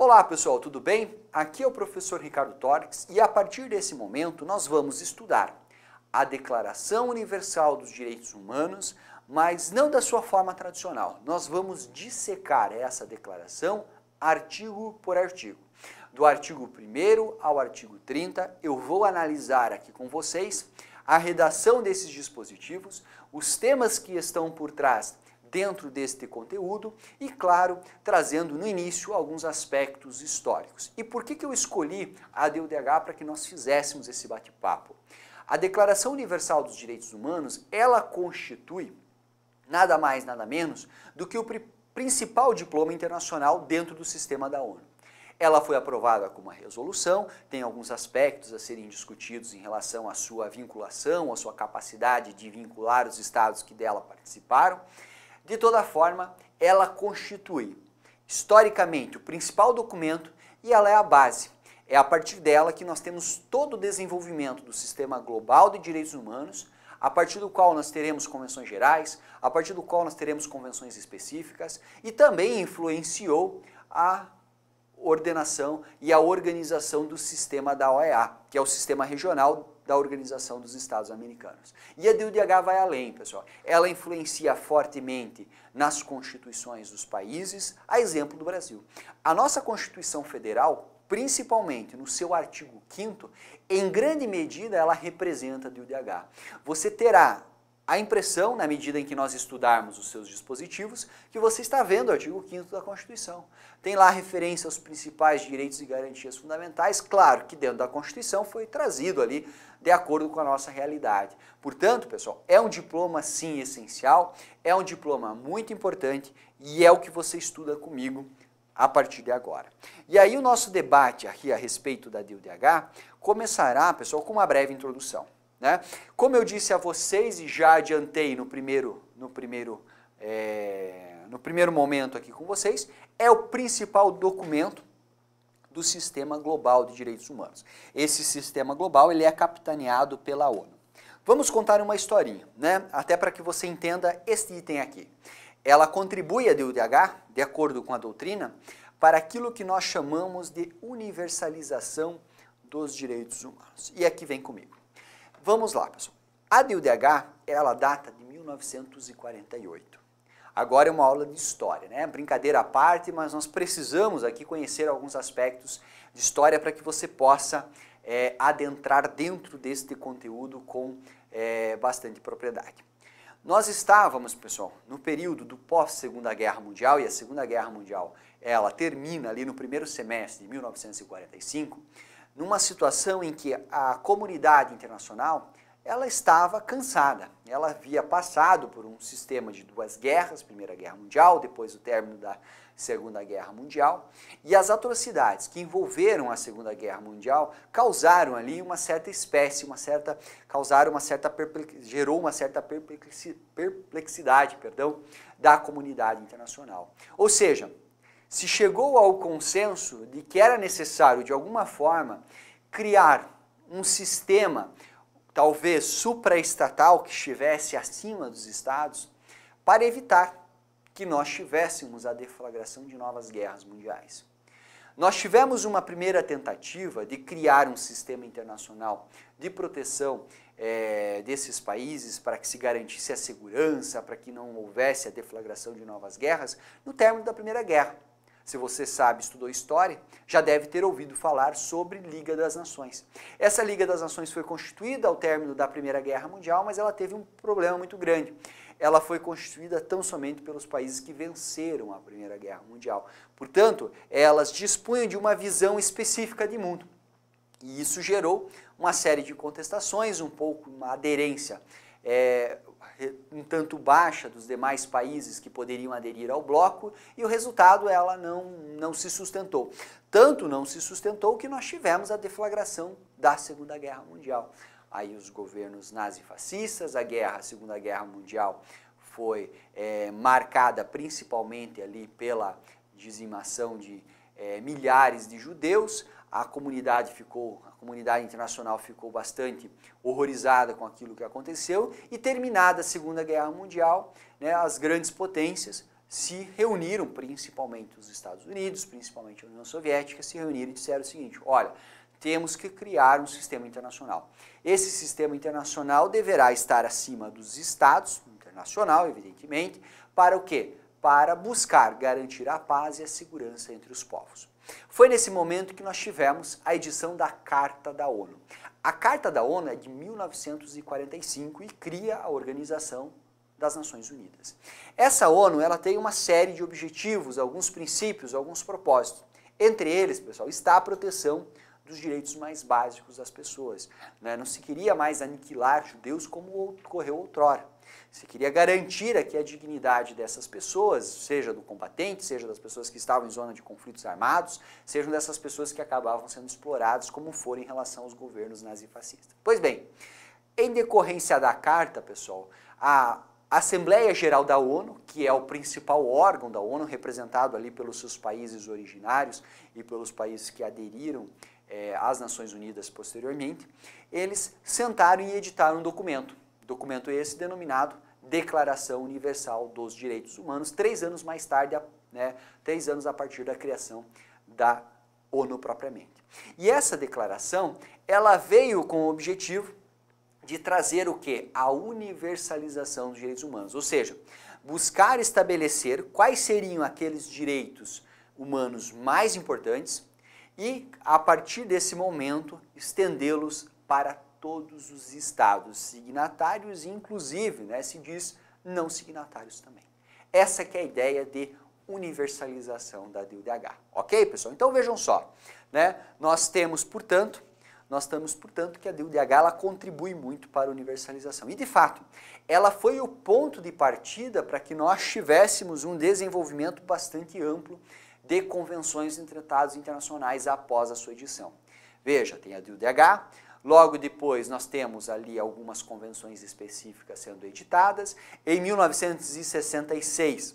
Olá pessoal, tudo bem? Aqui é o professor Ricardo Torres e a partir desse momento nós vamos estudar a Declaração Universal dos Direitos Humanos, mas não da sua forma tradicional. Nós vamos dissecar essa declaração artigo por artigo. Do artigo 1 ao artigo 30, eu vou analisar aqui com vocês a redação desses dispositivos, os temas que estão por trás dentro deste conteúdo e, claro, trazendo no início alguns aspectos históricos. E por que, que eu escolhi a DUDH para que nós fizéssemos esse bate-papo? A Declaração Universal dos Direitos Humanos, ela constitui nada mais, nada menos do que o principal diploma internacional dentro do sistema da ONU. Ela foi aprovada como uma resolução, tem alguns aspectos a serem discutidos em relação à sua vinculação, à sua capacidade de vincular os estados que dela participaram. De toda forma, ela constitui historicamente o principal documento e ela é a base. É a partir dela que nós temos todo o desenvolvimento do sistema global de direitos humanos, a partir do qual nós teremos convenções gerais, a partir do qual nós teremos convenções específicas e também influenciou a ordenação e a organização do sistema da OEA, que é o sistema regional da Organização dos Estados Americanos. E a DUDH vai além, pessoal. Ela influencia fortemente nas constituições dos países, a exemplo do Brasil. A nossa Constituição Federal, principalmente no seu artigo 5 em grande medida ela representa a DUDH. Você terá a impressão, na medida em que nós estudarmos os seus dispositivos, que você está vendo o artigo 5 da Constituição. Tem lá referência aos principais direitos e garantias fundamentais, claro que dentro da Constituição foi trazido ali de acordo com a nossa realidade. Portanto, pessoal, é um diploma sim essencial, é um diploma muito importante e é o que você estuda comigo a partir de agora. E aí o nosso debate aqui a respeito da DUDH começará, pessoal, com uma breve introdução. Né? Como eu disse a vocês e já adiantei no primeiro, no primeiro, é, no primeiro momento aqui com vocês, é o principal documento do sistema global de direitos humanos. Esse sistema global ele é capitaneado pela ONU. Vamos contar uma historinha, né? Até para que você entenda este item aqui. Ela contribui a DUDH, de acordo com a doutrina, para aquilo que nós chamamos de universalização dos direitos humanos. E aqui vem comigo. Vamos lá, pessoal. A DUDH, ela data de 1948. Agora é uma aula de história, né? Brincadeira à parte, mas nós precisamos aqui conhecer alguns aspectos de história para que você possa é, adentrar dentro deste conteúdo com é, bastante propriedade. Nós estávamos, pessoal, no período do pós-Segunda Guerra Mundial, e a Segunda Guerra Mundial ela termina ali no primeiro semestre de 1945 numa situação em que a comunidade internacional ela estava cansada. Ela havia passado por um sistema de duas guerras, Primeira Guerra Mundial, depois o término da Segunda Guerra Mundial, e as atrocidades que envolveram a Segunda Guerra Mundial causaram ali uma certa espécie, uma certa causaram uma certa gerou uma certa perplexidade, perdão, da comunidade internacional. Ou seja, se chegou ao consenso de que era necessário, de alguma forma, criar um sistema, talvez supraestatal, que estivesse acima dos estados, para evitar que nós tivéssemos a deflagração de novas guerras mundiais. Nós tivemos uma primeira tentativa de criar um sistema internacional de proteção é, desses países para que se garantisse a segurança, para que não houvesse a deflagração de novas guerras, no término da Primeira Guerra se você sabe, estudou história, já deve ter ouvido falar sobre Liga das Nações. Essa Liga das Nações foi constituída ao término da Primeira Guerra Mundial, mas ela teve um problema muito grande. Ela foi constituída tão somente pelos países que venceram a Primeira Guerra Mundial. Portanto, elas dispunham de uma visão específica de mundo. E isso gerou uma série de contestações, um pouco uma aderência é, um tanto baixa dos demais países que poderiam aderir ao bloco e o resultado ela não, não se sustentou. Tanto não se sustentou que nós tivemos a deflagração da Segunda Guerra Mundial. Aí os governos nazifascistas, a guerra, a Segunda Guerra Mundial foi é, marcada principalmente ali pela dizimação de é, milhares de judeus, a comunidade ficou comunidade internacional ficou bastante horrorizada com aquilo que aconteceu e terminada a Segunda Guerra Mundial, né, as grandes potências se reuniram, principalmente os Estados Unidos, principalmente a União Soviética, se reuniram e disseram o seguinte, olha, temos que criar um sistema internacional. Esse sistema internacional deverá estar acima dos estados, internacional, evidentemente, para o quê? para buscar garantir a paz e a segurança entre os povos. Foi nesse momento que nós tivemos a edição da Carta da ONU. A Carta da ONU é de 1945 e cria a Organização das Nações Unidas. Essa ONU ela tem uma série de objetivos, alguns princípios, alguns propósitos. Entre eles, pessoal, está a proteção dos direitos mais básicos das pessoas. Né? Não se queria mais aniquilar judeus como ocorreu outrora. Se queria garantir aqui a dignidade dessas pessoas, seja do combatente, seja das pessoas que estavam em zona de conflitos armados, sejam dessas pessoas que acabavam sendo exploradas como foram em relação aos governos nazifascistas. Pois bem, em decorrência da carta, pessoal, a Assembleia Geral da ONU, que é o principal órgão da ONU, representado ali pelos seus países originários e pelos países que aderiram é, às Nações Unidas posteriormente, eles sentaram e editaram um documento Documento esse denominado Declaração Universal dos Direitos Humanos, três anos mais tarde, né, três anos a partir da criação da ONU propriamente. E essa declaração, ela veio com o objetivo de trazer o que? A universalização dos direitos humanos, ou seja, buscar estabelecer quais seriam aqueles direitos humanos mais importantes e, a partir desse momento, estendê-los para todos os estados signatários, inclusive, né, se diz não signatários também. Essa que é a ideia de universalização da DUDH. Ok, pessoal? Então vejam só, né? Nós temos, portanto, nós temos portanto, que a DUDH ela contribui muito para a universalização. E de fato, ela foi o ponto de partida para que nós tivéssemos um desenvolvimento bastante amplo de convenções e tratados internacionais após a sua edição. Veja, tem a DUDH, Logo depois, nós temos ali algumas convenções específicas sendo editadas. Em 1966,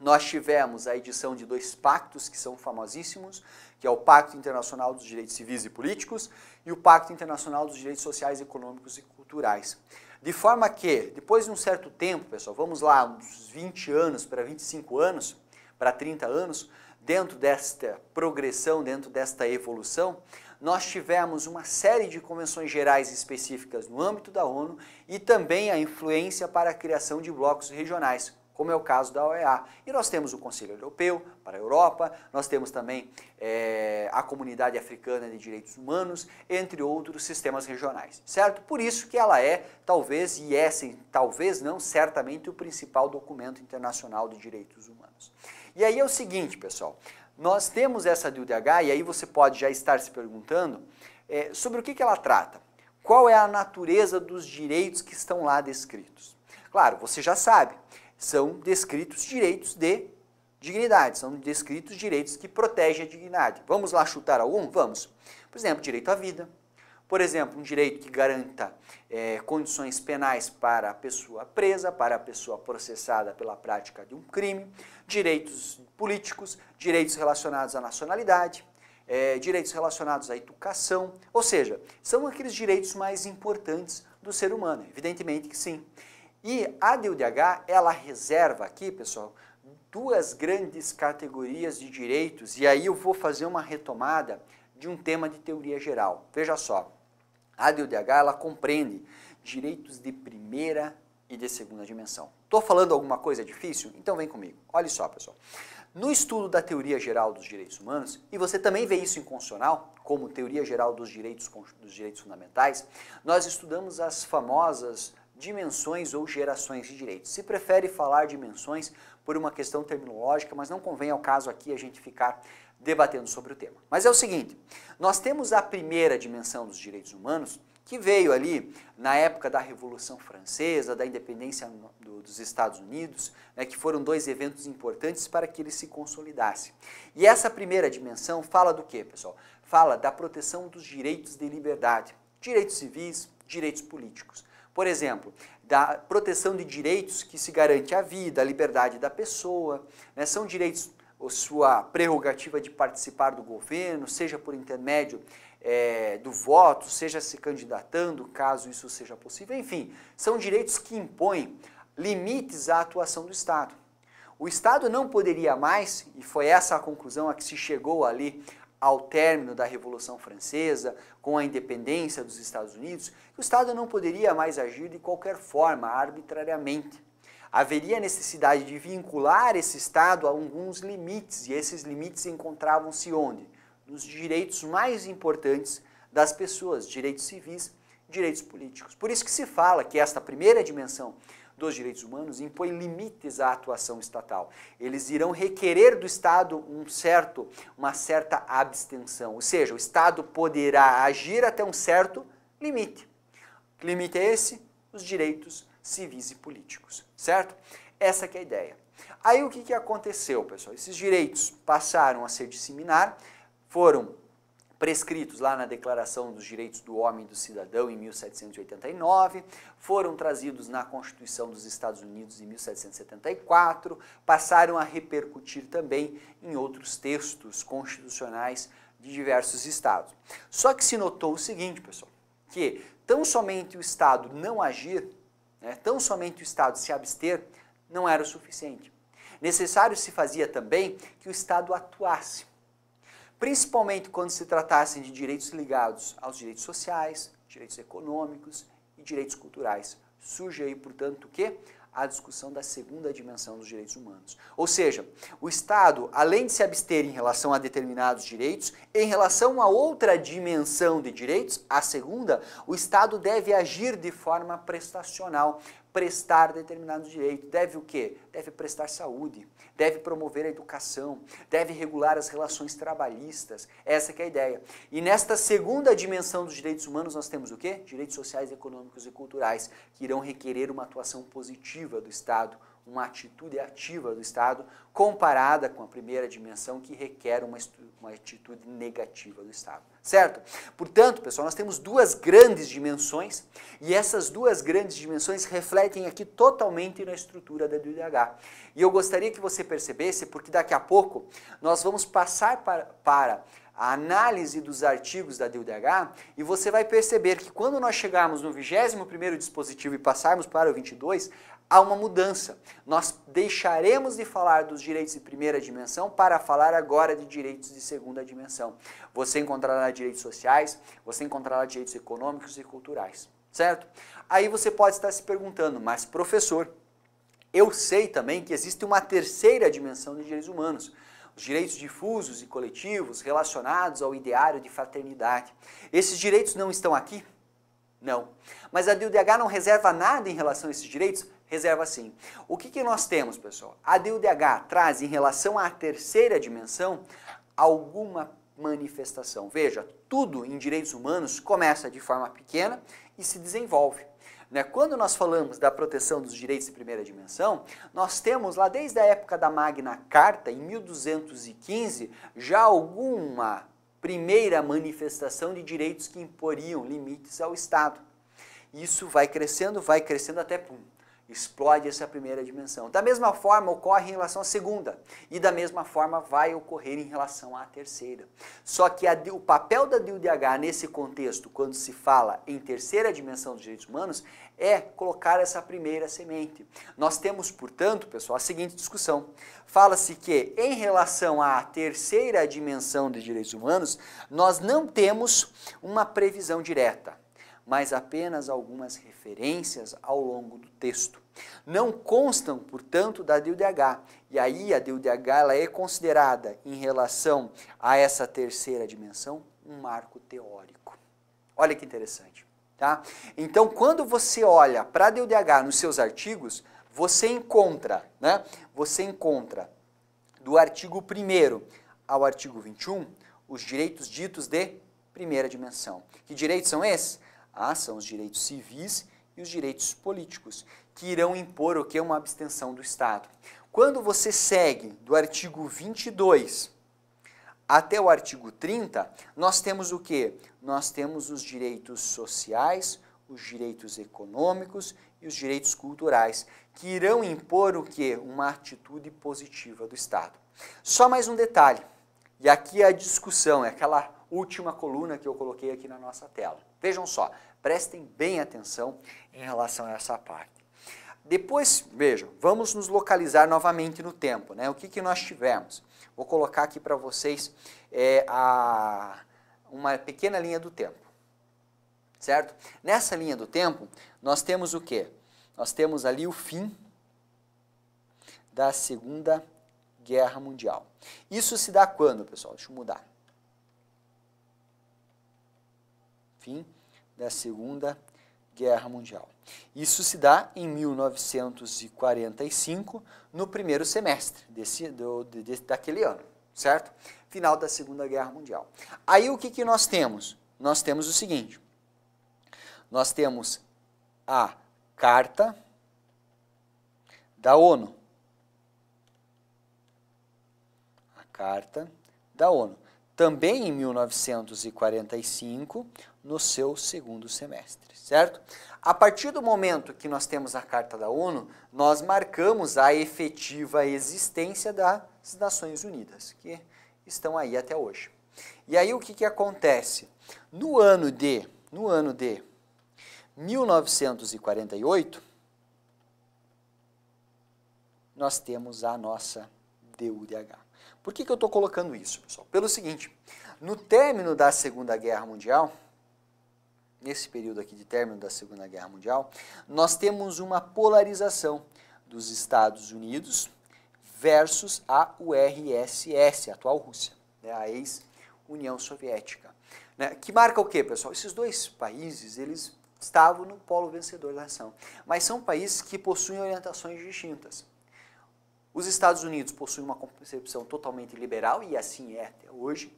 nós tivemos a edição de dois pactos que são famosíssimos, que é o Pacto Internacional dos Direitos Civis e Políticos e o Pacto Internacional dos Direitos Sociais, Econômicos e Culturais. De forma que, depois de um certo tempo, pessoal, vamos lá, uns 20 anos para 25 anos, para 30 anos, dentro desta progressão, dentro desta evolução, nós tivemos uma série de convenções gerais específicas no âmbito da ONU e também a influência para a criação de blocos regionais, como é o caso da OEA. E nós temos o Conselho Europeu para a Europa, nós temos também é, a Comunidade Africana de Direitos Humanos, entre outros sistemas regionais, certo? Por isso que ela é, talvez, e é, sim, talvez não, certamente o principal documento internacional de direitos humanos. E aí é o seguinte, pessoal, nós temos essa diu e aí você pode já estar se perguntando, é, sobre o que, que ela trata. Qual é a natureza dos direitos que estão lá descritos? Claro, você já sabe, são descritos direitos de dignidade, são descritos direitos que protegem a dignidade. Vamos lá chutar algum? Vamos. Por exemplo, direito à vida. Por exemplo, um direito que garanta é, condições penais para a pessoa presa, para a pessoa processada pela prática de um crime, direitos políticos, direitos relacionados à nacionalidade, é, direitos relacionados à educação, ou seja, são aqueles direitos mais importantes do ser humano, evidentemente que sim. E a DUDH, ela reserva aqui, pessoal, duas grandes categorias de direitos, e aí eu vou fazer uma retomada de um tema de teoria geral. Veja só, a DUDH, ela compreende direitos de primeira e de segunda dimensão. Estou falando alguma coisa difícil? Então vem comigo. Olha só, pessoal. No estudo da teoria geral dos direitos humanos, e você também vê isso em constitucional, como teoria geral dos direitos, dos direitos fundamentais, nós estudamos as famosas dimensões ou gerações de direitos. Se prefere falar dimensões por uma questão terminológica, mas não convém ao caso aqui a gente ficar debatendo sobre o tema. Mas é o seguinte, nós temos a primeira dimensão dos direitos humanos, que veio ali na época da Revolução Francesa, da independência do, dos Estados Unidos, né, que foram dois eventos importantes para que ele se consolidasse. E essa primeira dimensão fala do que, pessoal? Fala da proteção dos direitos de liberdade, direitos civis, direitos políticos. Por exemplo, da proteção de direitos que se garante a vida, a liberdade da pessoa, né, são direitos ou sua prerrogativa de participar do governo, seja por intermédio é, do voto, seja se candidatando, caso isso seja possível, enfim, são direitos que impõem limites à atuação do Estado. O Estado não poderia mais, e foi essa a conclusão a que se chegou ali ao término da Revolução Francesa, com a independência dos Estados Unidos, o Estado não poderia mais agir de qualquer forma, arbitrariamente. Haveria necessidade de vincular esse Estado a alguns limites, e esses limites encontravam-se onde? nos direitos mais importantes das pessoas, direitos civis, direitos políticos. Por isso que se fala que esta primeira dimensão dos direitos humanos impõe limites à atuação estatal. Eles irão requerer do Estado um certo, uma certa abstenção, ou seja, o Estado poderá agir até um certo limite. Que limite é esse? Os direitos civis e políticos, certo? Essa é a ideia. Aí o que, que aconteceu, pessoal? Esses direitos passaram a ser disseminar foram prescritos lá na Declaração dos Direitos do Homem e do Cidadão em 1789, foram trazidos na Constituição dos Estados Unidos em 1774, passaram a repercutir também em outros textos constitucionais de diversos estados. Só que se notou o seguinte, pessoal, que tão somente o Estado não agir, né, tão somente o Estado se abster, não era o suficiente. Necessário se fazia também que o Estado atuasse principalmente quando se tratasse de direitos ligados aos direitos sociais, direitos econômicos e direitos culturais. Surge aí, portanto, o quê? a discussão da segunda dimensão dos direitos humanos. Ou seja, o Estado, além de se abster em relação a determinados direitos, em relação a outra dimensão de direitos, a segunda, o Estado deve agir de forma prestacional, prestar determinados direitos. Deve o quê? Deve prestar saúde, deve promover a educação, deve regular as relações trabalhistas. Essa é a ideia. E nesta segunda dimensão dos direitos humanos nós temos o quê? Direitos sociais, econômicos e culturais, que irão requerer uma atuação positiva do Estado uma atitude ativa do Estado comparada com a primeira dimensão que requer uma, uma atitude negativa do Estado, certo? Portanto, pessoal, nós temos duas grandes dimensões e essas duas grandes dimensões refletem aqui totalmente na estrutura da DDH. E eu gostaria que você percebesse, porque daqui a pouco nós vamos passar para, para a análise dos artigos da DUDH e você vai perceber que quando nós chegarmos no 21º dispositivo e passarmos para o 22, há uma mudança. Nós deixaremos de falar dos direitos de primeira dimensão para falar agora de direitos de segunda dimensão. Você encontrará direitos sociais, você encontrará direitos econômicos e culturais, certo? Aí você pode estar se perguntando, mas professor, eu sei também que existe uma terceira dimensão de direitos humanos. Os direitos difusos e coletivos relacionados ao ideário de fraternidade. Esses direitos não estão aqui? Não. Mas a DUDH não reserva nada em relação a esses direitos? reserva sim. O que, que nós temos, pessoal? A DUDH traz em relação à terceira dimensão alguma manifestação. Veja, tudo em direitos humanos começa de forma pequena e se desenvolve. Né? Quando nós falamos da proteção dos direitos de primeira dimensão, nós temos lá desde a época da Magna Carta, em 1215, já alguma primeira manifestação de direitos que imporiam limites ao Estado. Isso vai crescendo, vai crescendo até pum, explode essa primeira dimensão. Da mesma forma ocorre em relação à segunda e da mesma forma vai ocorrer em relação à terceira. Só que a, o papel da DUDH nesse contexto, quando se fala em terceira dimensão dos direitos humanos, é colocar essa primeira semente. Nós temos, portanto, pessoal, a seguinte discussão. Fala-se que em relação à terceira dimensão dos direitos humanos, nós não temos uma previsão direta mas apenas algumas referências ao longo do texto. Não constam, portanto, da DUDH e aí a DUDH ela é considerada, em relação a essa terceira dimensão, um marco teórico. Olha que interessante. Tá? Então, quando você olha para a DUDH nos seus artigos, você encontra, né? Você encontra do artigo 1 ao artigo 21 os direitos ditos de primeira dimensão. Que direitos são esses? Ah, são os direitos civis e os direitos políticos, que irão impor o que é uma abstenção do Estado. Quando você segue do artigo 22 até o artigo 30, nós temos o que? Nós temos os direitos sociais, os direitos econômicos e os direitos culturais, que irão impor o que? Uma atitude positiva do Estado. Só mais um detalhe, e aqui a discussão, é aquela última coluna que eu coloquei aqui na nossa tela. Vejam só, prestem bem atenção em relação a essa parte. Depois, vejam, vamos nos localizar novamente no tempo, né? O que, que nós tivemos? Vou colocar aqui para vocês é, a, uma pequena linha do tempo, certo? Nessa linha do tempo, nós temos o quê? Nós temos ali o fim da Segunda Guerra Mundial. Isso se dá quando, pessoal? Deixa eu mudar. fim da Segunda Guerra Mundial. Isso se dá em 1945, no primeiro semestre desse, do, de, daquele ano, certo? Final da Segunda Guerra Mundial. Aí o que, que nós temos? Nós temos o seguinte: nós temos a Carta da ONU. A Carta da ONU. Também em 1945, no seu segundo semestre, certo? A partir do momento que nós temos a Carta da ONU, nós marcamos a efetiva existência das Nações Unidas, que estão aí até hoje. E aí o que, que acontece? No ano de, no ano de 1948, nós temos a nossa DUDH. Por que, que eu estou colocando isso, pessoal? Pelo seguinte, no término da Segunda Guerra Mundial, nesse período aqui de término da Segunda Guerra Mundial, nós temos uma polarização dos Estados Unidos versus a URSS, a atual Rússia, né, a ex-União Soviética. Né, que marca o quê, pessoal? Esses dois países, eles estavam no polo vencedor da ação, mas são países que possuem orientações distintas. Os Estados Unidos possuem uma concepção totalmente liberal, e assim é até hoje,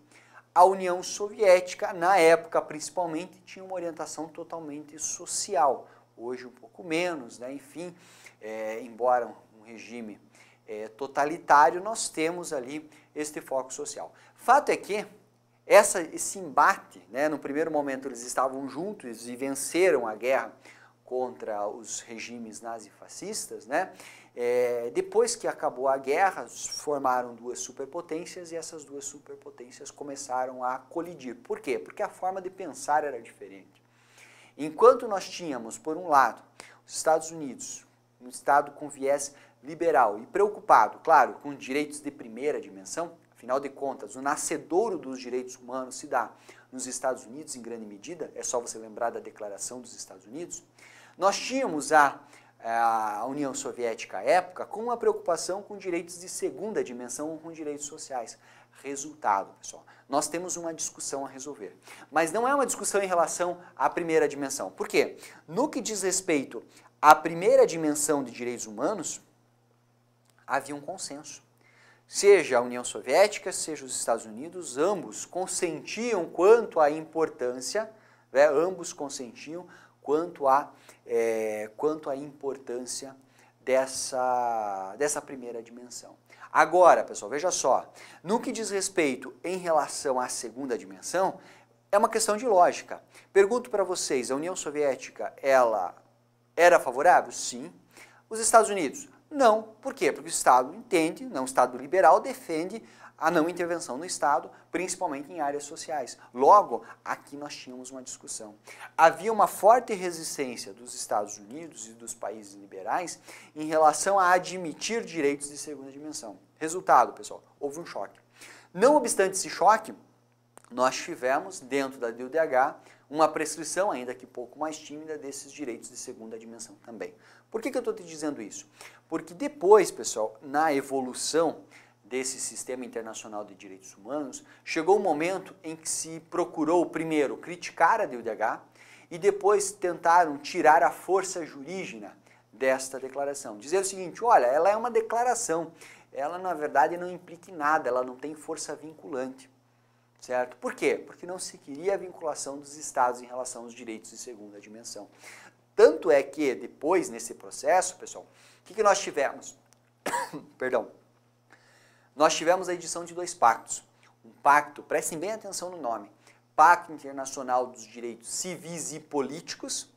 a União Soviética, na época principalmente, tinha uma orientação totalmente social. Hoje um pouco menos, né? enfim, é, embora um regime é, totalitário, nós temos ali este foco social. Fato é que essa, esse embate, né, no primeiro momento eles estavam juntos e venceram a guerra contra os regimes nazifascistas, né? É, depois que acabou a guerra, formaram duas superpotências e essas duas superpotências começaram a colidir. Por quê? Porque a forma de pensar era diferente. Enquanto nós tínhamos, por um lado, os Estados Unidos, um Estado com viés liberal e preocupado, claro, com direitos de primeira dimensão, afinal de contas, o nascedouro dos direitos humanos se dá nos Estados Unidos em grande medida, é só você lembrar da Declaração dos Estados Unidos. Nós tínhamos a a União Soviética à época com uma preocupação com direitos de segunda dimensão, com direitos sociais. Resultado, pessoal, nós temos uma discussão a resolver. Mas não é uma discussão em relação à primeira dimensão. Por quê? No que diz respeito à primeira dimensão de direitos humanos, havia um consenso. Seja a União Soviética, seja os Estados Unidos, ambos consentiam quanto à importância, né, ambos consentiam quanto à é, quanto à importância dessa, dessa primeira dimensão. Agora, pessoal, veja só, no que diz respeito em relação à segunda dimensão, é uma questão de lógica. Pergunto para vocês, a União Soviética, ela era favorável? Sim. Os Estados Unidos? Não. Por quê? Porque o Estado entende, não o Estado liberal, defende a não intervenção do Estado, principalmente em áreas sociais. Logo, aqui nós tínhamos uma discussão. Havia uma forte resistência dos Estados Unidos e dos países liberais em relação a admitir direitos de segunda dimensão. Resultado, pessoal, houve um choque. Não obstante esse choque, nós tivemos dentro da DUDH uma prescrição, ainda que pouco mais tímida, desses direitos de segunda dimensão também. Por que, que eu estou te dizendo isso? Porque depois, pessoal, na evolução desse sistema internacional de direitos humanos, chegou o um momento em que se procurou, primeiro, criticar a DUDH e depois tentaram tirar a força jurídica desta declaração. Dizer o seguinte: olha, ela é uma declaração, ela na verdade não implica em nada, ela não tem força vinculante. Certo? Por quê? Porque não se queria a vinculação dos Estados em relação aos direitos de segunda dimensão. Tanto é que depois, nesse processo, pessoal, o que, que nós tivemos? Perdão nós tivemos a edição de dois pactos. Um pacto, prestem bem atenção no nome, Pacto Internacional dos Direitos Civis e Políticos,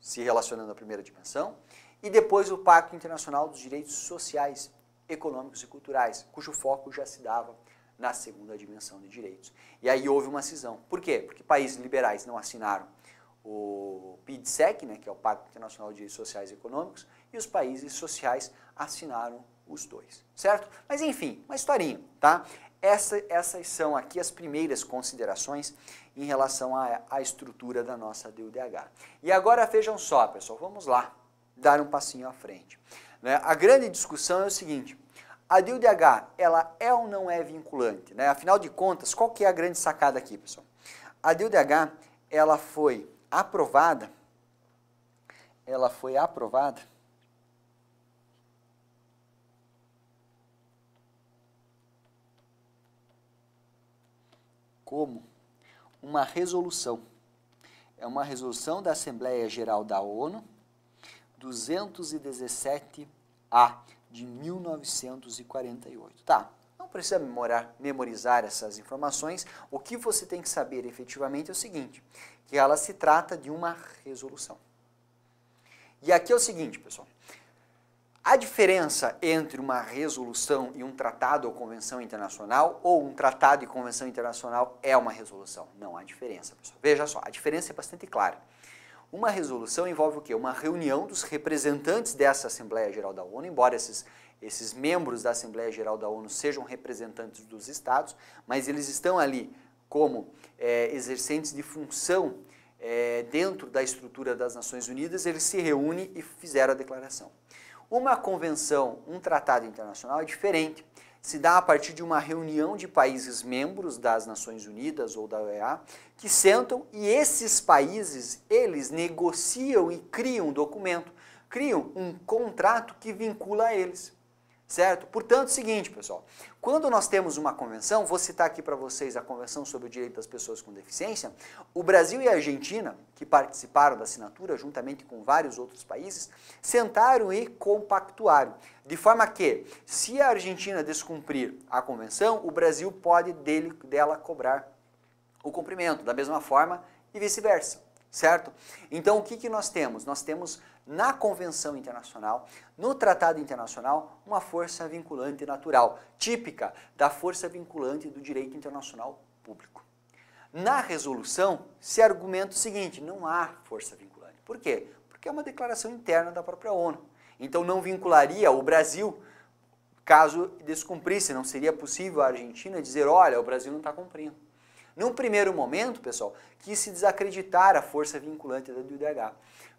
se relacionando à primeira dimensão, e depois o Pacto Internacional dos Direitos Sociais, Econômicos e Culturais, cujo foco já se dava na segunda dimensão de direitos. E aí houve uma cisão. Por quê? Porque países liberais não assinaram o PIDSEC, né, que é o Pacto Internacional de Direitos Sociais e Econômicos, e os países sociais assinaram os dois, certo? Mas enfim, uma historinha, tá? Essa, essas são aqui as primeiras considerações em relação à estrutura da nossa DUDH. E agora vejam só, pessoal, vamos lá dar um passinho à frente. Né? A grande discussão é o seguinte, a DUDH, ela é ou não é vinculante? Né? Afinal de contas, qual que é a grande sacada aqui, pessoal? A DUDH, ela foi aprovada, ela foi aprovada como uma resolução. É uma resolução da Assembleia Geral da ONU 217A de 1948. Tá, não precisa memorar, memorizar essas informações. O que você tem que saber efetivamente é o seguinte, que ela se trata de uma resolução. E aqui é o seguinte, pessoal. A diferença entre uma resolução e um tratado ou convenção internacional, ou um tratado e convenção internacional é uma resolução? Não há diferença, pessoal. Veja só, a diferença é bastante clara. Uma resolução envolve o quê? Uma reunião dos representantes dessa Assembleia Geral da ONU, embora esses, esses membros da Assembleia Geral da ONU sejam representantes dos estados, mas eles estão ali como é, exercentes de função é, dentro da estrutura das Nações Unidas, eles se reúnem e fizeram a declaração. Uma convenção, um tratado internacional é diferente. Se dá a partir de uma reunião de países membros das Nações Unidas ou da OEA que sentam e esses países, eles negociam e criam um documento, criam um contrato que vincula a eles. Certo? Portanto, é o seguinte, pessoal. Quando nós temos uma convenção, vou citar aqui para vocês a Convenção sobre o Direito das Pessoas com Deficiência, o Brasil e a Argentina, que participaram da assinatura juntamente com vários outros países, sentaram e compactuaram, de forma que, se a Argentina descumprir a convenção, o Brasil pode dele, dela cobrar o cumprimento, da mesma forma e vice-versa, certo? Então, o que, que nós temos? Nós temos na Convenção Internacional, no Tratado Internacional, uma força vinculante natural, típica da força vinculante do direito internacional público. Na resolução, se argumenta o seguinte: não há força vinculante. Por quê? Porque é uma declaração interna da própria ONU. Então não vincularia o Brasil caso descumprisse, não seria possível a Argentina dizer: olha, o Brasil não está cumprindo. Num primeiro momento, pessoal, quis se desacreditar a força vinculante da UDH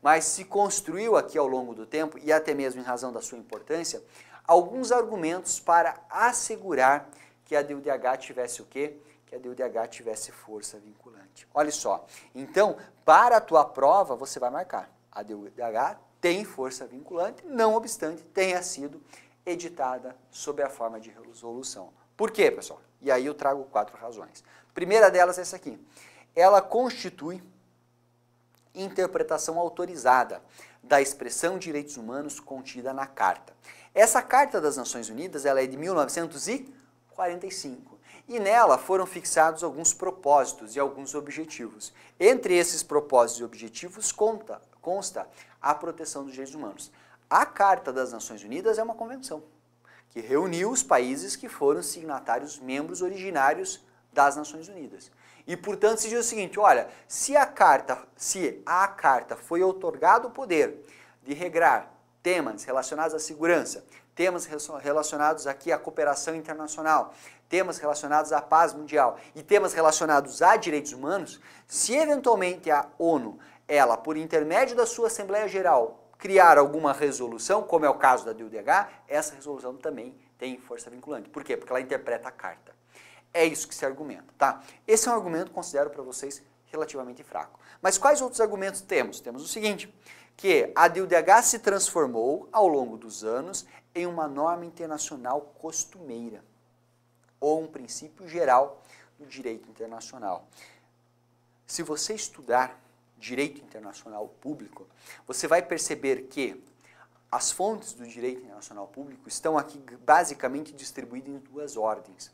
mas se construiu aqui ao longo do tempo, e até mesmo em razão da sua importância, alguns argumentos para assegurar que a DUDH tivesse o quê? Que a DUDH tivesse força vinculante. Olha só, então, para a tua prova, você vai marcar. A DUDH tem força vinculante, não obstante tenha sido editada sob a forma de resolução. Por quê, pessoal? E aí eu trago quatro razões. Primeira delas é essa aqui. Ela constitui interpretação autorizada da expressão direitos humanos contida na carta. Essa Carta das Nações Unidas ela é de 1945 e nela foram fixados alguns propósitos e alguns objetivos. Entre esses propósitos e objetivos conta, consta a proteção dos direitos humanos. A Carta das Nações Unidas é uma convenção que reuniu os países que foram signatários membros originários das Nações Unidas. E, portanto, se diz o seguinte, olha, se a carta, se a carta foi outorgado o poder de regrar temas relacionados à segurança, temas relacionados aqui à cooperação internacional, temas relacionados à paz mundial e temas relacionados a direitos humanos, se eventualmente a ONU, ela por intermédio da sua Assembleia Geral, criar alguma resolução, como é o caso da DUDH, essa resolução também tem força vinculante. Por quê? Porque ela interpreta a carta. É isso que se argumenta, tá? Esse é um argumento que considero para vocês relativamente fraco. Mas quais outros argumentos temos? Temos o seguinte, que a DUDH se transformou, ao longo dos anos, em uma norma internacional costumeira, ou um princípio geral do direito internacional. Se você estudar direito internacional público, você vai perceber que as fontes do direito internacional público estão aqui basicamente distribuídas em duas ordens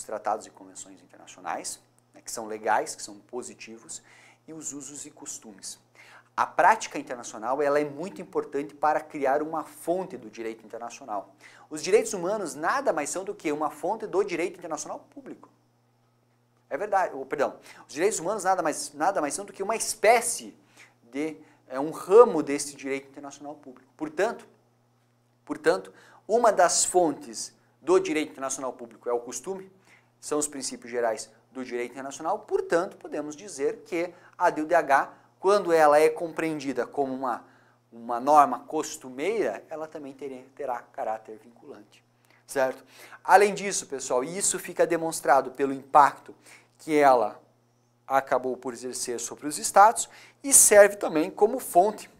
os tratados e convenções internacionais, né, que são legais, que são positivos, e os usos e costumes. A prática internacional ela é muito importante para criar uma fonte do direito internacional. Os direitos humanos nada mais são do que uma fonte do direito internacional público. É verdade, oh, perdão. Os direitos humanos nada mais, nada mais são do que uma espécie de é um ramo desse direito internacional público. Portanto, portanto, uma das fontes do direito internacional público é o costume, são os princípios gerais do direito internacional, portanto, podemos dizer que a DUDH, quando ela é compreendida como uma, uma norma costumeira, ela também terá, terá caráter vinculante, certo? Além disso, pessoal, isso fica demonstrado pelo impacto que ela acabou por exercer sobre os estados e serve também como fonte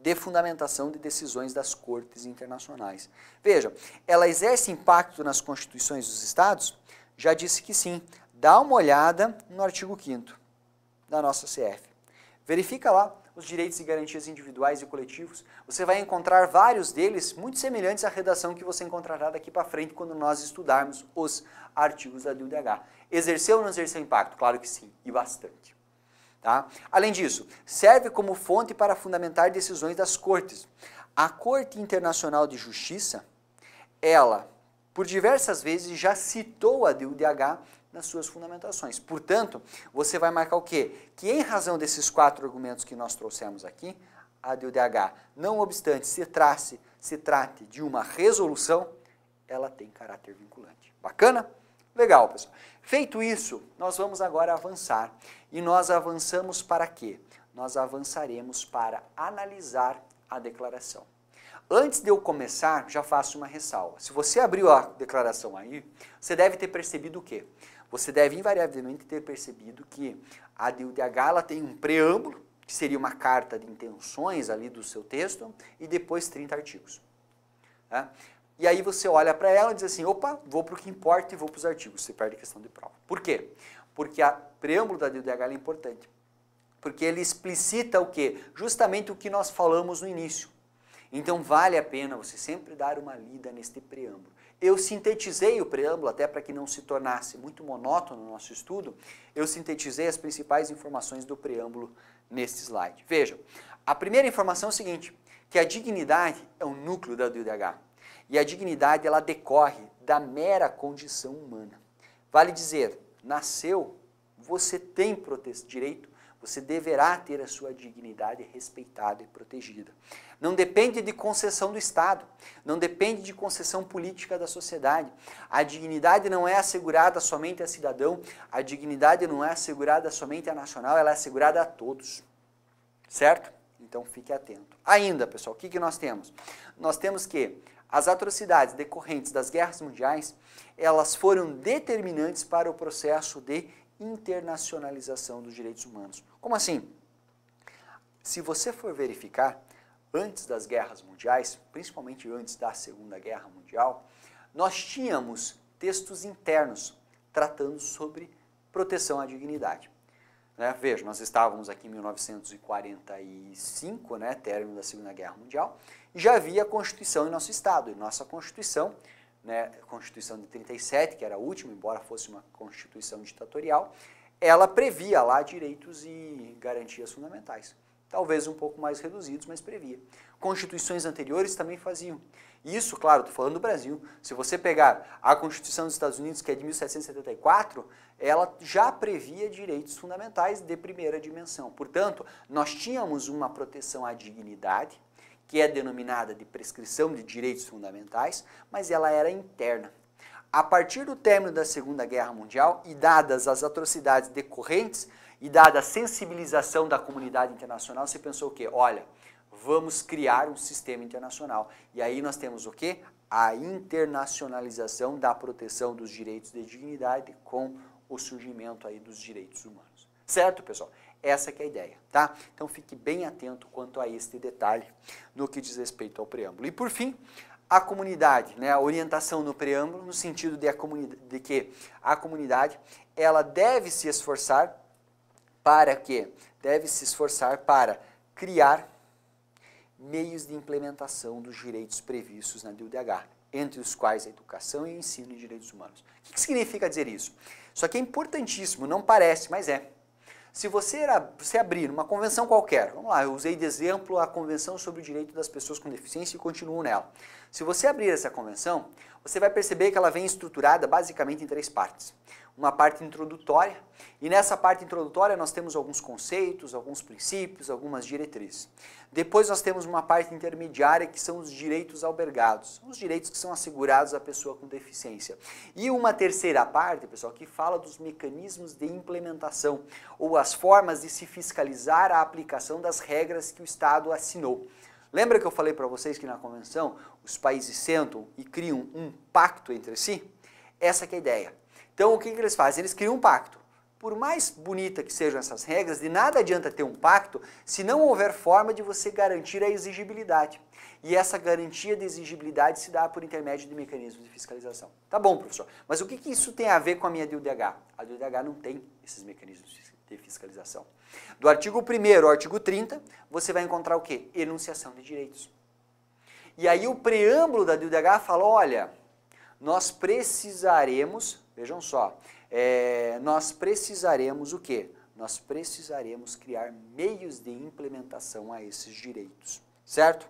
de fundamentação de decisões das cortes internacionais. Veja, ela exerce impacto nas constituições dos estados já disse que sim. Dá uma olhada no artigo 5 da nossa CF. Verifica lá os direitos e garantias individuais e coletivos. Você vai encontrar vários deles muito semelhantes à redação que você encontrará daqui para frente quando nós estudarmos os artigos da DUDH. Exerceu ou não exerceu impacto? Claro que sim, e bastante. Tá? Além disso, serve como fonte para fundamentar decisões das cortes. A Corte Internacional de Justiça, ela por diversas vezes já citou a DUDH nas suas fundamentações. Portanto, você vai marcar o quê? Que em razão desses quatro argumentos que nós trouxemos aqui, a DUDH, não obstante se, trace, se trate de uma resolução, ela tem caráter vinculante. Bacana? Legal, pessoal. Feito isso, nós vamos agora avançar. E nós avançamos para quê? Nós avançaremos para analisar a declaração. Antes de eu começar, já faço uma ressalva. Se você abriu a declaração aí, você deve ter percebido o quê? Você deve invariavelmente ter percebido que a DUDH ela tem um preâmbulo, que seria uma carta de intenções ali do seu texto, e depois 30 artigos. Né? E aí você olha para ela e diz assim, opa, vou para o que importa e vou para os artigos. Você perde a questão de prova. Por quê? Porque o preâmbulo da DUDH é importante. Porque ele explicita o quê? Justamente o que nós falamos no início então vale a pena você sempre dar uma lida neste preâmbulo. Eu sintetizei o preâmbulo, até para que não se tornasse muito monótono no nosso estudo, eu sintetizei as principais informações do preâmbulo neste slide. Vejam, a primeira informação é o seguinte, que a dignidade é o núcleo da DDH E a dignidade ela decorre da mera condição humana. Vale dizer, nasceu, você tem direito você deverá ter a sua dignidade respeitada e protegida. Não depende de concessão do Estado, não depende de concessão política da sociedade. A dignidade não é assegurada somente a cidadão, a dignidade não é assegurada somente a nacional, ela é assegurada a todos. Certo? Então fique atento. Ainda, pessoal, o que, que nós temos? Nós temos que as atrocidades decorrentes das guerras mundiais, elas foram determinantes para o processo de internacionalização dos direitos humanos. Como assim? Se você for verificar, antes das guerras mundiais, principalmente antes da Segunda Guerra Mundial, nós tínhamos textos internos tratando sobre proteção à dignidade. Né? Veja, nós estávamos aqui em 1945, né, término da Segunda Guerra Mundial, e já havia a Constituição em nosso Estado, e nossa Constituição né, Constituição de 37, que era a última, embora fosse uma Constituição ditatorial, ela previa lá direitos e garantias fundamentais. Talvez um pouco mais reduzidos, mas previa. Constituições anteriores também faziam. Isso, claro, estou falando do Brasil. Se você pegar a Constituição dos Estados Unidos, que é de 1774, ela já previa direitos fundamentais de primeira dimensão. Portanto, nós tínhamos uma proteção à dignidade, que é denominada de prescrição de direitos fundamentais, mas ela era interna. A partir do término da Segunda Guerra Mundial e dadas as atrocidades decorrentes e dada a sensibilização da comunidade internacional, se pensou o quê? Olha, vamos criar um sistema internacional. E aí nós temos o quê? A internacionalização da proteção dos direitos de dignidade com o surgimento aí dos direitos humanos. Certo, pessoal? Essa é a ideia, tá? Então fique bem atento quanto a este detalhe no que diz respeito ao preâmbulo. E por fim, a comunidade, né, a orientação no preâmbulo, no sentido de, a comunidade, de que a comunidade ela deve se esforçar para que deve se esforçar para criar meios de implementação dos direitos previstos na DUDH, entre os quais a educação e o ensino de direitos humanos. O que significa dizer isso? Só que é importantíssimo, não parece, mas é. Se você, se abrir uma convenção qualquer, vamos lá, eu usei de exemplo a Convenção sobre o Direito das Pessoas com Deficiência e continuo nela. Se você abrir essa convenção, você vai perceber que ela vem estruturada basicamente em três partes uma parte introdutória, e nessa parte introdutória nós temos alguns conceitos, alguns princípios, algumas diretrizes. Depois nós temos uma parte intermediária que são os direitos albergados, os direitos que são assegurados à pessoa com deficiência. E uma terceira parte, pessoal, que fala dos mecanismos de implementação ou as formas de se fiscalizar a aplicação das regras que o Estado assinou. Lembra que eu falei para vocês que na convenção os países sentam e criam um pacto entre si? Essa é a ideia. Então o que, que eles fazem? Eles criam um pacto. Por mais bonita que sejam essas regras, de nada adianta ter um pacto se não houver forma de você garantir a exigibilidade. E essa garantia de exigibilidade se dá por intermédio de mecanismos de fiscalização. Tá bom, professor, mas o que, que isso tem a ver com a minha DUDH? A DUDH não tem esses mecanismos de fiscalização. Do artigo 1 ao artigo 30, você vai encontrar o quê? Enunciação de direitos. E aí o preâmbulo da DUDH fala, olha, nós precisaremos Vejam só, é, nós precisaremos o quê? Nós precisaremos criar meios de implementação a esses direitos, certo?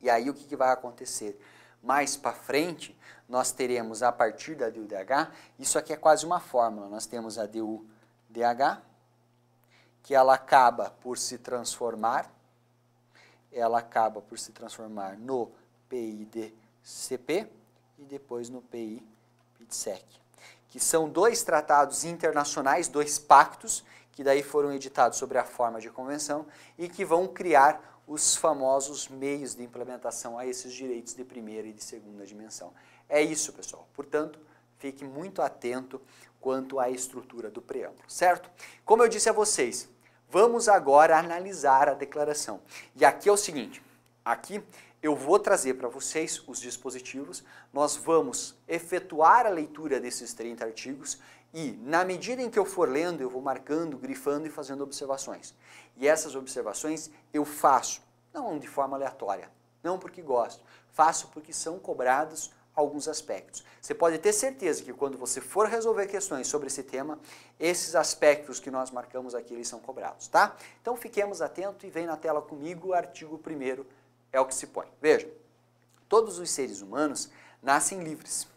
E aí o que, que vai acontecer? Mais para frente, nós teremos a partir da DUDH, isso aqui é quase uma fórmula, nós temos a DUDH, que ela acaba por se transformar, ela acaba por se transformar no PIDCP e depois no PI PIDSEC que são dois tratados internacionais, dois pactos, que daí foram editados sobre a forma de convenção e que vão criar os famosos meios de implementação a esses direitos de primeira e de segunda dimensão. É isso, pessoal. Portanto, fique muito atento quanto à estrutura do preâmbulo, certo? Como eu disse a vocês, vamos agora analisar a declaração. E aqui é o seguinte, aqui eu vou trazer para vocês os dispositivos, nós vamos efetuar a leitura desses 30 artigos e, na medida em que eu for lendo, eu vou marcando, grifando e fazendo observações. E essas observações eu faço, não de forma aleatória, não porque gosto, faço porque são cobrados alguns aspectos. Você pode ter certeza que quando você for resolver questões sobre esse tema, esses aspectos que nós marcamos aqui, eles são cobrados, tá? Então fiquemos atentos e vem na tela comigo o artigo 1 é o que se põe. Veja, todos os seres humanos nascem livres,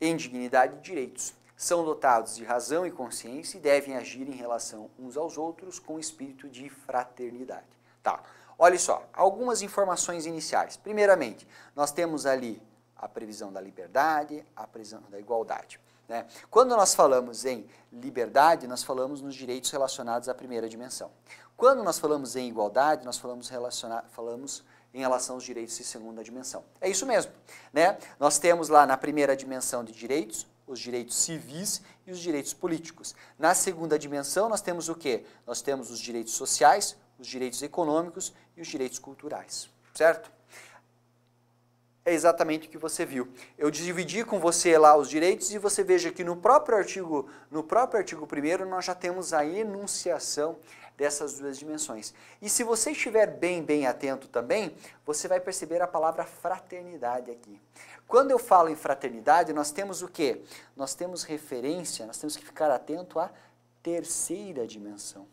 em dignidade e direitos. São dotados de razão e consciência e devem agir em relação uns aos outros com espírito de fraternidade. Tá. Olha só, algumas informações iniciais. Primeiramente, nós temos ali a previsão da liberdade, a previsão da igualdade. Né? Quando nós falamos em liberdade, nós falamos nos direitos relacionados à primeira dimensão. Quando nós falamos em igualdade, nós falamos, relacionar, falamos em relação aos direitos de segunda dimensão. É isso mesmo. Né? Nós temos lá na primeira dimensão de direitos, os direitos civis e os direitos políticos. Na segunda dimensão, nós temos o quê? Nós temos os direitos sociais, os direitos econômicos e os direitos culturais, certo? É exatamente o que você viu. Eu dividi com você lá os direitos e você veja que no próprio artigo, no próprio artigo 1 nós já temos a enunciação dessas duas dimensões. E se você estiver bem, bem atento também, você vai perceber a palavra fraternidade aqui. Quando eu falo em fraternidade, nós temos o quê? Nós temos referência, nós temos que ficar atento à terceira dimensão.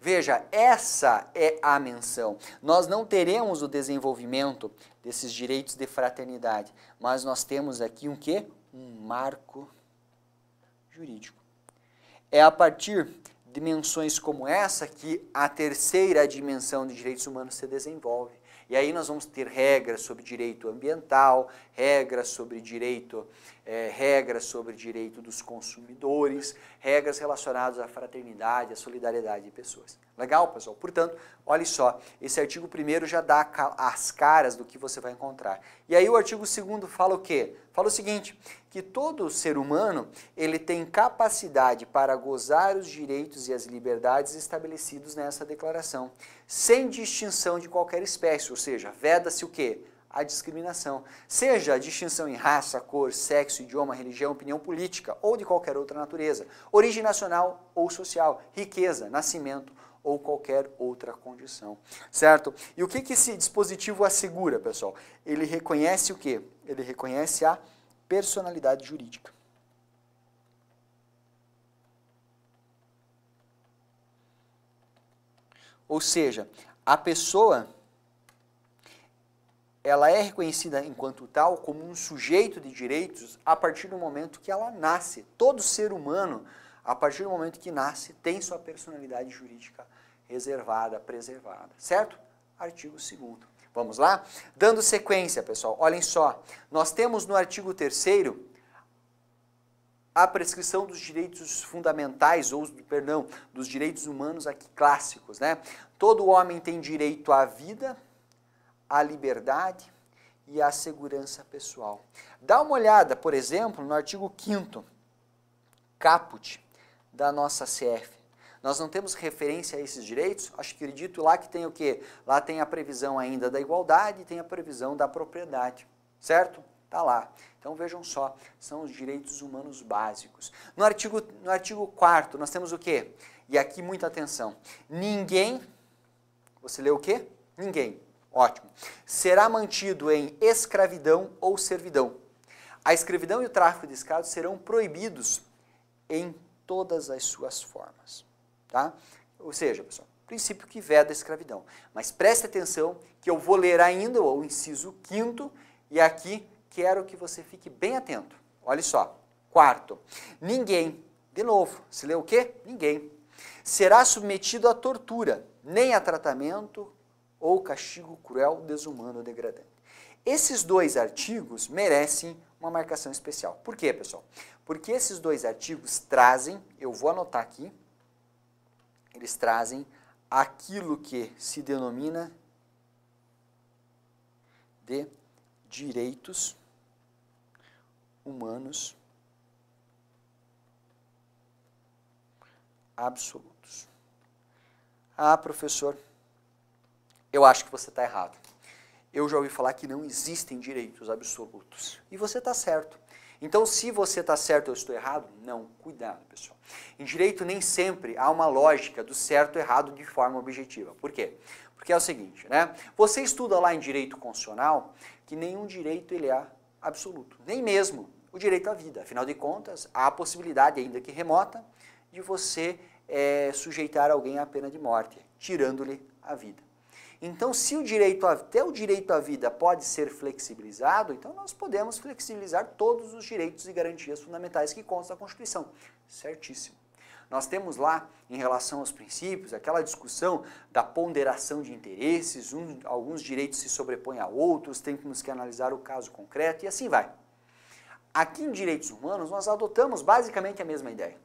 Veja, essa é a menção. Nós não teremos o desenvolvimento desses direitos de fraternidade, mas nós temos aqui um quê? Um marco jurídico. É a partir dimensões como essa que a terceira dimensão de direitos humanos se desenvolve. E aí nós vamos ter regras sobre direito ambiental, regras sobre direito, é, regras sobre direito dos consumidores, regras relacionadas à fraternidade, à solidariedade de pessoas. Legal, pessoal? Portanto, olha só, esse artigo primeiro já dá as caras do que você vai encontrar. E aí o artigo segundo fala o quê? Fala o seguinte, que todo ser humano ele tem capacidade para gozar os direitos e as liberdades estabelecidos nessa declaração, sem distinção de qualquer espécie, ou seja, veda-se o quê? A discriminação, seja a distinção em raça, cor, sexo, idioma, religião, opinião política ou de qualquer outra natureza, origem nacional ou social, riqueza, nascimento ou qualquer outra condição, certo? E o que, que esse dispositivo assegura, pessoal? Ele reconhece o quê? Ele reconhece a personalidade jurídica. Ou seja, a pessoa ela é reconhecida enquanto tal como um sujeito de direitos a partir do momento que ela nasce. Todo ser humano, a partir do momento que nasce, tem sua personalidade jurídica reservada, preservada, certo? Artigo 2 Vamos lá? Dando sequência, pessoal, olhem só. Nós temos no artigo 3 a prescrição dos direitos fundamentais, ou, perdão, dos direitos humanos aqui clássicos, né? Todo homem tem direito à vida, à liberdade e à segurança pessoal. Dá uma olhada, por exemplo, no artigo 5 caput da nossa CF. Nós não temos referência a esses direitos, acho que acredito lá que tem o quê? Lá tem a previsão ainda da igualdade e tem a previsão da propriedade, certo? Está lá. Então vejam só, são os direitos humanos básicos. No artigo, no artigo 4 nós temos o quê? E aqui muita atenção. Ninguém, você leu o quê? Ninguém. Ótimo. Será mantido em escravidão ou servidão. A escravidão e o tráfico de escravos serão proibidos em todas as suas formas. Tá? Ou seja, pessoal, princípio que veda a escravidão. Mas preste atenção que eu vou ler ainda o inciso quinto e aqui quero que você fique bem atento. Olha só, quarto, ninguém, de novo, se lê o quê? Ninguém, será submetido à tortura, nem a tratamento ou castigo cruel, desumano ou degradante. Esses dois artigos merecem uma marcação especial. Por quê, pessoal? Porque esses dois artigos trazem, eu vou anotar aqui, eles trazem aquilo que se denomina de direitos humanos absolutos. Ah, professor, eu acho que você está errado. Eu já ouvi falar que não existem direitos absolutos. E você está certo. Então, se você está certo ou estou errado, não, cuidado, pessoal. Em direito, nem sempre há uma lógica do certo ou errado de forma objetiva. Por quê? Porque é o seguinte, né? Você estuda lá em direito constitucional que nenhum direito ele é absoluto, nem mesmo o direito à vida. Afinal de contas, há a possibilidade, ainda que remota, de você é, sujeitar alguém à pena de morte, tirando-lhe a vida. Então, se o direito a, até o direito à vida pode ser flexibilizado, então nós podemos flexibilizar todos os direitos e garantias fundamentais que constam da Constituição. Certíssimo. Nós temos lá, em relação aos princípios, aquela discussão da ponderação de interesses, um, alguns direitos se sobrepõem a outros, temos que analisar o caso concreto e assim vai. Aqui em direitos humanos, nós adotamos basicamente a mesma ideia.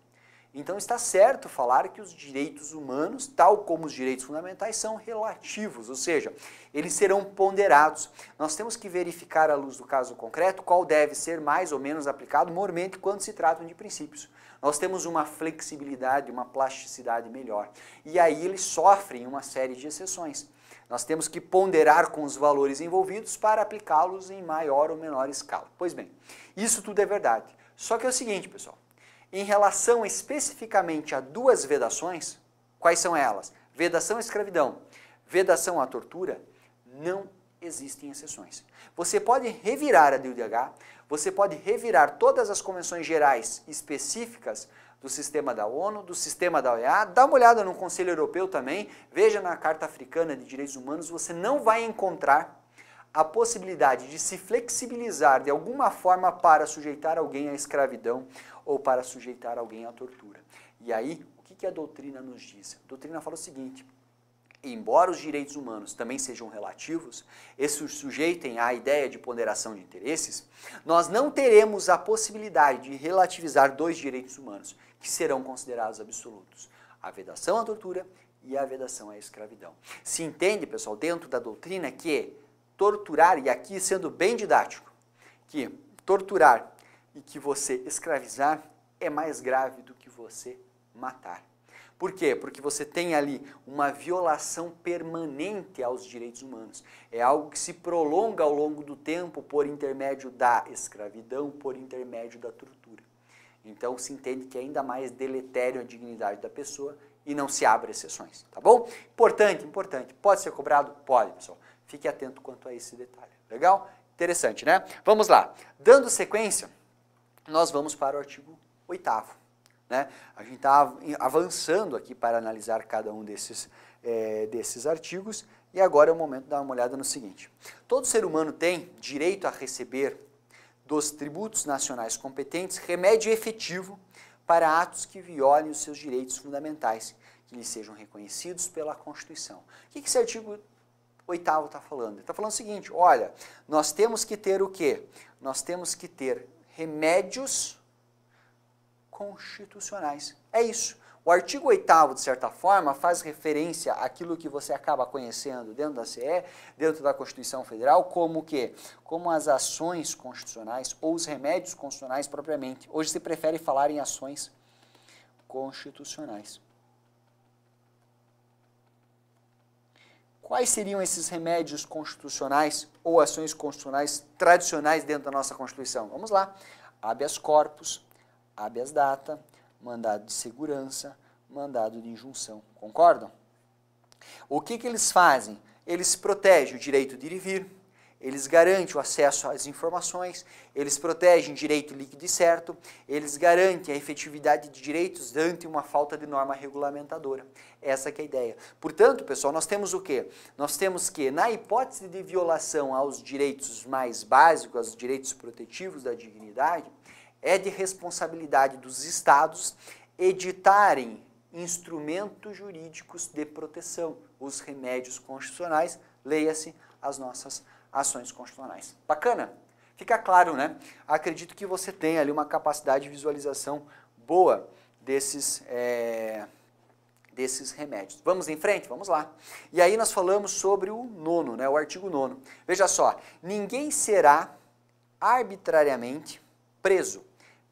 Então está certo falar que os direitos humanos, tal como os direitos fundamentais, são relativos, ou seja, eles serão ponderados. Nós temos que verificar à luz do caso concreto qual deve ser mais ou menos aplicado mormente quando se tratam de princípios. Nós temos uma flexibilidade, uma plasticidade melhor. E aí eles sofrem uma série de exceções. Nós temos que ponderar com os valores envolvidos para aplicá-los em maior ou menor escala. Pois bem, isso tudo é verdade. Só que é o seguinte, pessoal, em relação especificamente a duas vedações, quais são elas? Vedação à escravidão, vedação à tortura, não existem exceções. Você pode revirar a DUDH, você pode revirar todas as convenções gerais específicas do sistema da ONU, do sistema da OEA, dá uma olhada no Conselho Europeu também, veja na Carta Africana de Direitos Humanos, você não vai encontrar a possibilidade de se flexibilizar de alguma forma para sujeitar alguém à escravidão ou para sujeitar alguém à tortura. E aí, o que, a doutrina nos diz? A doutrina fala o seguinte: embora os direitos humanos também sejam relativos, esses sujeitem à ideia de ponderação de interesses, nós não teremos a possibilidade de relativizar dois direitos humanos que serão considerados absolutos: a vedação à tortura e a vedação à escravidão. Se entende, pessoal, dentro da doutrina que torturar, e aqui sendo bem didático, que torturar e que você escravizar é mais grave do que você matar. Por quê? Porque você tem ali uma violação permanente aos direitos humanos. É algo que se prolonga ao longo do tempo por intermédio da escravidão, por intermédio da tortura. Então se entende que é ainda mais deletério a dignidade da pessoa e não se abre exceções, tá bom? Importante, importante. Pode ser cobrado? Pode, pessoal. Fique atento quanto a esse detalhe. Legal? Interessante, né? Vamos lá. Dando sequência, nós vamos para o artigo 8 né? A gente está avançando aqui para analisar cada um desses, é, desses artigos e agora é o momento de dar uma olhada no seguinte. Todo ser humano tem direito a receber dos tributos nacionais competentes remédio efetivo para atos que violem os seus direitos fundamentais, que lhes sejam reconhecidos pela Constituição. O que esse artigo 8 está falando? Ele está falando o seguinte, olha, nós temos que ter o quê? Nós temos que ter remédios constitucionais. É isso. O artigo 8 de certa forma, faz referência àquilo que você acaba conhecendo dentro da CE, dentro da Constituição Federal, como que? Como as ações constitucionais ou os remédios constitucionais propriamente. Hoje se prefere falar em ações constitucionais. quais seriam esses remédios constitucionais ou ações constitucionais tradicionais dentro da nossa Constituição? Vamos lá. Habeas corpus, habeas data, mandado de segurança, mandado de injunção. Concordam? O que, que eles fazem? Eles protegem o direito de ir e vir, eles garantem o acesso às informações, eles protegem direito líquido e certo, eles garantem a efetividade de direitos ante uma falta de norma regulamentadora. Essa é a ideia. Portanto, pessoal, nós temos o quê? Nós temos que, na hipótese de violação aos direitos mais básicos, aos direitos protetivos da dignidade, é de responsabilidade dos estados editarem instrumentos jurídicos de proteção, os remédios constitucionais, leia-se as nossas ações constitucionais. Bacana? Fica claro, né? Acredito que você tem ali uma capacidade de visualização boa desses, é, desses remédios. Vamos em frente? Vamos lá. E aí nós falamos sobre o nono, né, o artigo nono. Veja só, ninguém será arbitrariamente preso,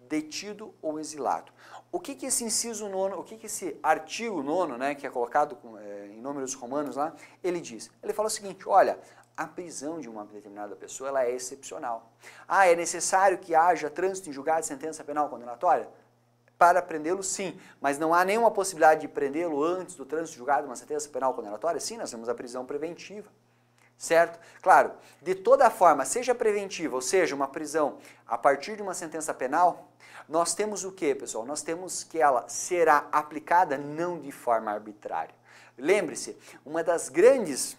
detido ou exilado. O que, que esse inciso nono, o que, que esse artigo nono, né, que é colocado com, é, em números romanos lá, ele diz? Ele fala o seguinte, olha, a prisão de uma determinada pessoa ela é excepcional. Ah, é necessário que haja trânsito em julgado sentença penal condenatória? Para prendê-lo, sim, mas não há nenhuma possibilidade de prendê-lo antes do trânsito em julgado uma sentença penal condenatória? Sim, nós temos a prisão preventiva certo? Claro, de toda forma, seja preventiva, ou seja, uma prisão a partir de uma sentença penal, nós temos o que, pessoal? Nós temos que ela será aplicada não de forma arbitrária. Lembre-se, uma das grandes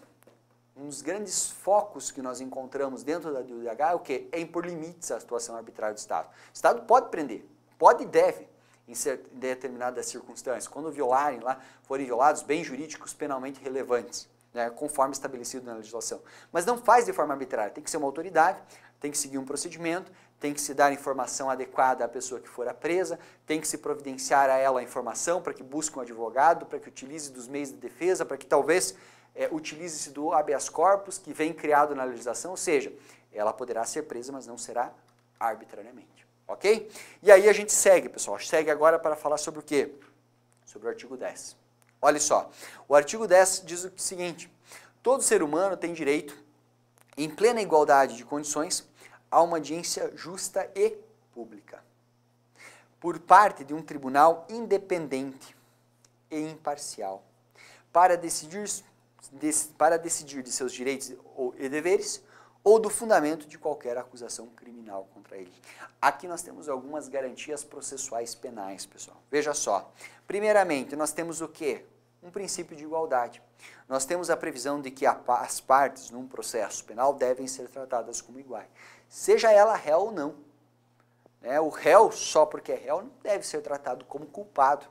um dos grandes focos que nós encontramos dentro da DUDH é o quê? É impor limites à situação arbitrária do Estado. O Estado pode prender, pode e deve, em, em determinadas circunstâncias, quando violarem lá, forem violados bens jurídicos penalmente relevantes, né, conforme estabelecido na legislação. Mas não faz de forma arbitrária, tem que ser uma autoridade, tem que seguir um procedimento, tem que se dar informação adequada à pessoa que for presa, tem que se providenciar a ela a informação para que busque um advogado, para que utilize dos meios de defesa, para que talvez é, utilize-se do habeas corpus que vem criado na legislação, ou seja, ela poderá ser presa, mas não será arbitrariamente. Ok? E aí a gente segue, pessoal. Segue agora para falar sobre o quê? Sobre o artigo 10. Olha só. O artigo 10 diz o seguinte: todo ser humano tem direito, em plena igualdade de condições, a uma audiência justa e pública, por parte de um tribunal independente e imparcial, para decidir para decidir de seus direitos ou, e deveres ou do fundamento de qualquer acusação criminal contra ele. Aqui nós temos algumas garantias processuais penais, pessoal. Veja só. Primeiramente, nós temos o quê? Um princípio de igualdade. Nós temos a previsão de que as partes num processo penal devem ser tratadas como iguais, seja ela réu ou não. Né? O réu, só porque é réu, não deve ser tratado como culpado.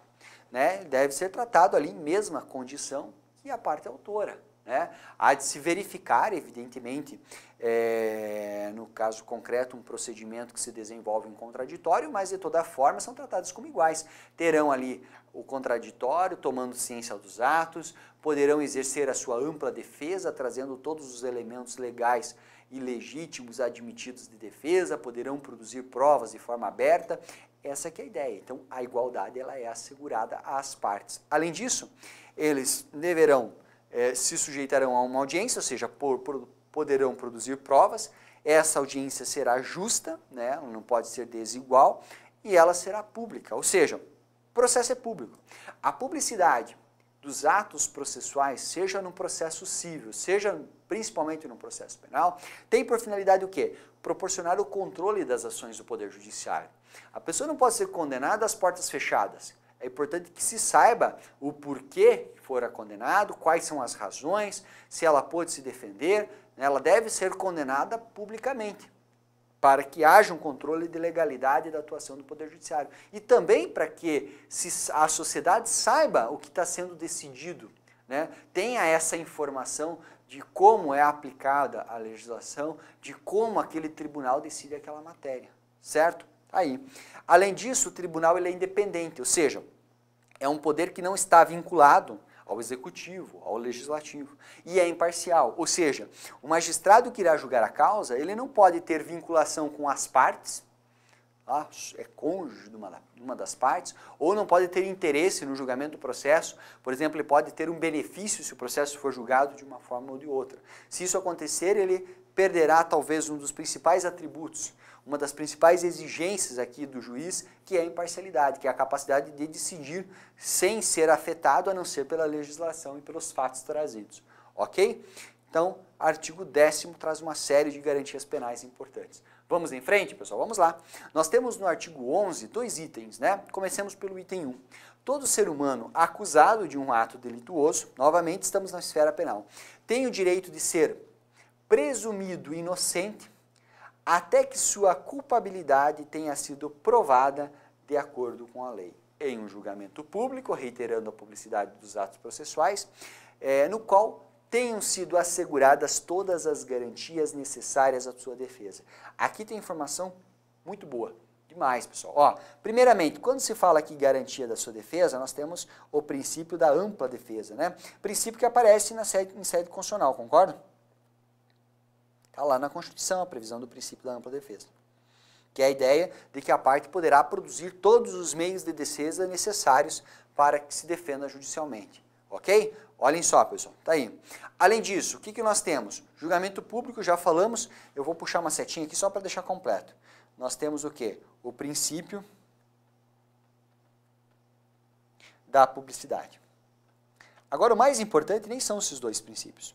Né? Deve ser tratado ali em mesma condição e a parte é autora. Né? Há de se verificar, evidentemente, é, no caso concreto, um procedimento que se desenvolve em contraditório, mas de toda forma são tratados como iguais. Terão ali o contraditório, tomando ciência dos atos, poderão exercer a sua ampla defesa, trazendo todos os elementos legais e legítimos admitidos de defesa, poderão produzir provas de forma aberta. Essa é a ideia. Então, a igualdade ela é assegurada às partes. Além disso, eles deverão é, se sujeitarão a uma audiência, ou seja, por, por, poderão produzir provas. Essa audiência será justa, né, não pode ser desigual, e ela será pública, ou seja, o processo é público. A publicidade dos atos processuais, seja no processo civil, seja principalmente no processo penal, tem por finalidade o quê? Proporcionar o controle das ações do Poder Judiciário. A pessoa não pode ser condenada às portas fechadas, é importante que se saiba o porquê que fora condenado, quais são as razões, se ela pôde se defender. Né? Ela deve ser condenada publicamente, para que haja um controle de legalidade da atuação do Poder Judiciário. E também para que a sociedade saiba o que está sendo decidido, né? tenha essa informação de como é aplicada a legislação, de como aquele tribunal decide aquela matéria, certo? aí. Além disso, o tribunal ele é independente, ou seja, é um poder que não está vinculado ao executivo, ao legislativo, e é imparcial, ou seja, o magistrado que irá julgar a causa, ele não pode ter vinculação com as partes, tá? é cônjuge de uma, de uma, das partes, ou não pode ter interesse no julgamento do processo, por exemplo, ele pode ter um benefício se o processo for julgado de uma forma ou de outra. Se isso acontecer, ele perderá talvez um dos principais atributos, uma das principais exigências aqui do juiz, que é a imparcialidade, que é a capacidade de decidir sem ser afetado, a não ser pela legislação e pelos fatos trazidos. Ok? Então, artigo 10 traz uma série de garantias penais importantes. Vamos em frente, pessoal? Vamos lá. Nós temos no artigo 11 dois itens, né? Comecemos pelo item 1. Todo ser humano acusado de um ato delituoso, novamente estamos na esfera penal, tem o direito de ser presumido inocente até que sua culpabilidade tenha sido provada de acordo com a lei. Em um julgamento público, reiterando a publicidade dos atos processuais, é, no qual tenham sido asseguradas todas as garantias necessárias à sua defesa. Aqui tem informação muito boa. Demais, pessoal. Ó, primeiramente, quando se fala aqui garantia da sua defesa, nós temos o princípio da ampla defesa, né? Princípio que aparece na sede, em sede constitucional, concorda? Está lá na Constituição a previsão do princípio da ampla defesa, que é a ideia de que a parte poderá produzir todos os meios de defesa necessários para que se defenda judicialmente. Ok? Olhem só, pessoal, tá aí. Além disso, o que, que nós temos? Julgamento público, já falamos, eu vou puxar uma setinha aqui só para deixar completo. Nós temos o que? O princípio da publicidade. Agora, o mais importante nem são esses dois princípios.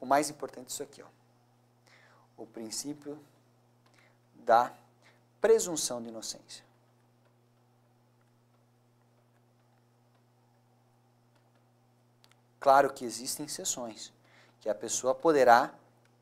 O mais importante é isso aqui, ó. O princípio da presunção de inocência. Claro que existem exceções, que a pessoa poderá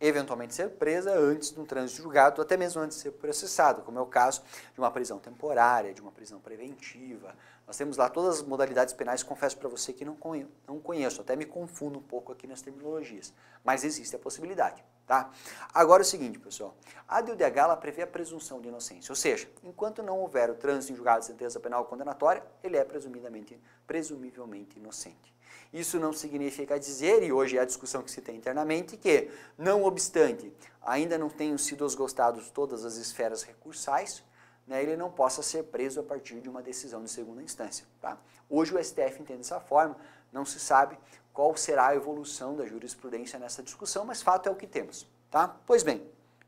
eventualmente ser presa antes de um trânsito julgado, até mesmo antes de ser processado, como é o caso de uma prisão temporária, de uma prisão preventiva. Nós temos lá todas as modalidades penais, confesso para você que não conheço, até me confundo um pouco aqui nas terminologias, mas existe a possibilidade, tá? Agora é o seguinte, pessoal, a DUDH ela prevê a presunção de inocência, ou seja, enquanto não houver o trânsito em julgado de sentença penal condenatória, ele é presumidamente, presumivelmente inocente. Isso não significa dizer, e hoje é a discussão que se tem internamente, que, não obstante, ainda não tenham sido esgotados todas as esferas recursais, né, ele não possa ser preso a partir de uma decisão de segunda instância. Tá? Hoje o STF entende dessa forma, não se sabe qual será a evolução da jurisprudência nessa discussão, mas fato é o que temos. Tá? Pois bem,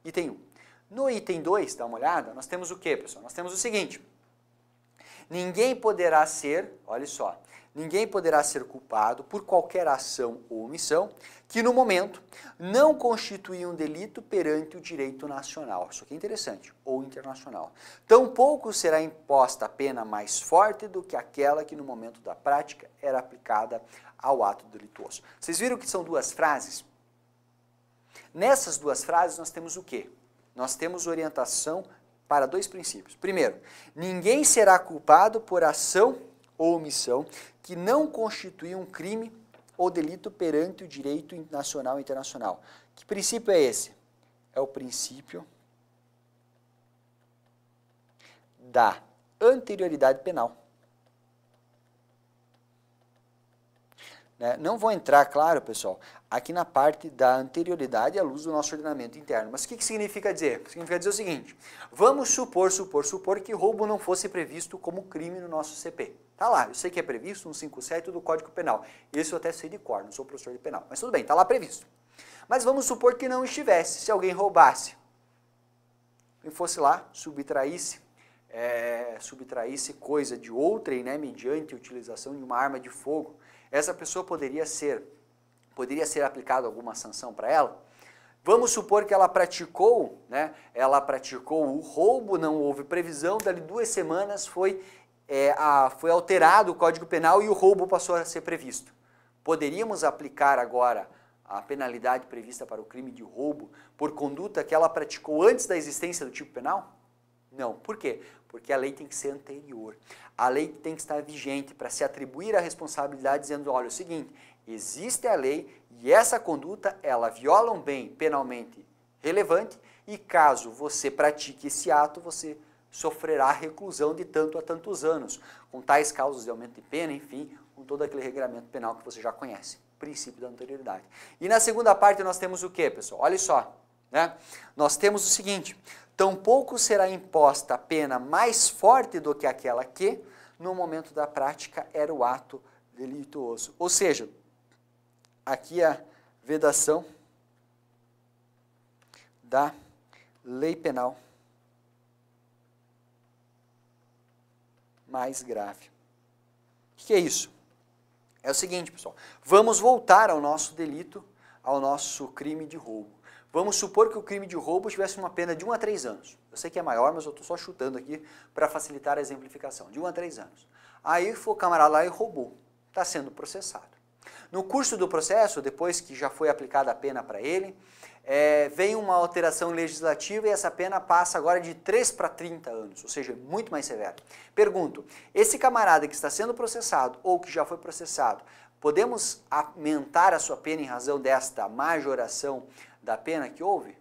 item 1. Um. No item 2, dá uma olhada, nós temos o que, pessoal? Nós temos o seguinte. Ninguém poderá ser, olha só, ninguém poderá ser culpado por qualquer ação ou omissão que no momento não constitui um delito perante o direito nacional, isso aqui é interessante, ou internacional. Tampouco será imposta a pena mais forte do que aquela que no momento da prática era aplicada ao ato delituoso. Vocês viram que são duas frases? Nessas duas frases nós temos o quê? Nós temos orientação para dois princípios. Primeiro, ninguém será culpado por ação ou omissão que não constituem um crime ou delito perante o direito nacional e internacional. Que princípio é esse? É o princípio da anterioridade penal. Né? Não vou entrar, claro, pessoal, aqui na parte da anterioridade à luz do nosso ordenamento interno. Mas o que, que significa dizer? Significa dizer o seguinte, vamos supor, supor, supor que roubo não fosse previsto como crime no nosso CP. Tá lá, eu sei que é previsto no do Código Penal. Isso eu até sei de cor, não sou professor de penal. Mas tudo bem, tá lá previsto. Mas vamos supor que não estivesse, se alguém roubasse. E fosse lá, subtraísse, é, subtraísse coisa de outrem, né, mediante utilização de uma arma de fogo, essa pessoa poderia ser poderia ser aplicada alguma sanção para ela? Vamos supor que ela praticou, né? Ela praticou o roubo, não houve previsão, dali duas semanas foi é, a, foi alterado o Código Penal e o roubo passou a ser previsto. Poderíamos aplicar agora a penalidade prevista para o crime de roubo por conduta que ela praticou antes da existência do tipo penal? Não. Por quê? Porque a lei tem que ser anterior. A lei tem que estar vigente para se atribuir a responsabilidade dizendo, olha, é o seguinte, existe a lei e essa conduta, ela viola um bem penalmente relevante e caso você pratique esse ato, você sofrerá reclusão de tanto a tantos anos, com tais causas de aumento de pena, enfim, com todo aquele regulamento penal que você já conhece, princípio da anterioridade. E na segunda parte nós temos o que, pessoal? Olha só, né? Nós temos o seguinte, Tampouco será imposta a pena mais forte do que aquela que, no momento da prática, era o ato delituoso. Ou seja, aqui é a vedação da lei penal mais grave. O que é isso? É o seguinte, pessoal. Vamos voltar ao nosso delito, ao nosso crime de roubo. Vamos supor que o crime de roubo tivesse uma pena de 1 a 3 anos. Eu sei que é maior, mas eu estou só chutando aqui para facilitar a exemplificação. De 1 a 3 anos. Aí foi o camarada lá e roubou. Está sendo processado. No curso do processo, depois que já foi aplicada a pena para ele, é, vem uma alteração legislativa e essa pena passa agora de 3 para 30 anos, ou seja, muito mais severa. Pergunto, esse camarada que está sendo processado ou que já foi processado, podemos aumentar a sua pena em razão desta majoração da pena que houve?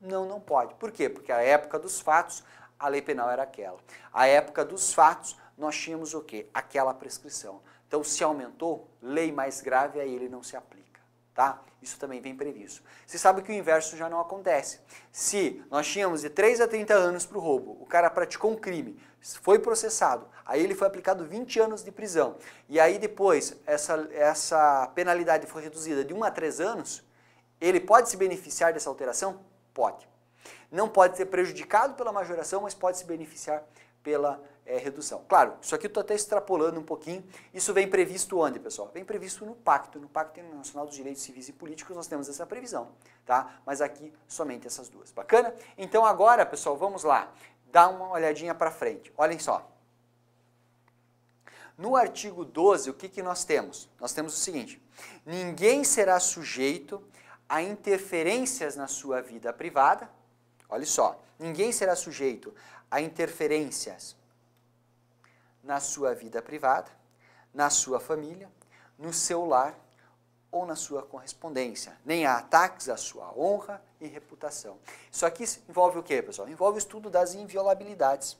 Não, não pode. Por quê? Porque a época dos fatos, a lei penal era aquela. A época dos fatos, nós tínhamos o quê? Aquela prescrição. Então, se aumentou, lei mais grave, aí ele não se aplica, tá? Isso também vem previsto. Você sabe que o inverso já não acontece. Se nós tínhamos de 3 a 30 anos para o roubo, o cara praticou um crime, foi processado, aí ele foi aplicado 20 anos de prisão, e aí depois essa, essa penalidade foi reduzida de 1 a 3 anos, ele pode se beneficiar dessa alteração? Pode. Não pode ser prejudicado pela majoração, mas pode se beneficiar pela é, redução. Claro, isso aqui eu estou até extrapolando um pouquinho. Isso vem previsto onde, pessoal? Vem previsto no Pacto. No Pacto Internacional dos Direitos Civis e Políticos nós temos essa previsão, tá? Mas aqui somente essas duas. Bacana? Então agora, pessoal, vamos lá. Dá uma olhadinha para frente. Olhem só. No artigo 12, o que, que nós temos? Nós temos o seguinte: ninguém será sujeito a interferências na sua vida privada. Olha só, ninguém será sujeito a interferências na sua vida privada, na sua família, no seu lar ou na sua correspondência, nem a ataques à sua honra e reputação. Isso aqui envolve o quê, pessoal? Envolve o estudo das inviolabilidades.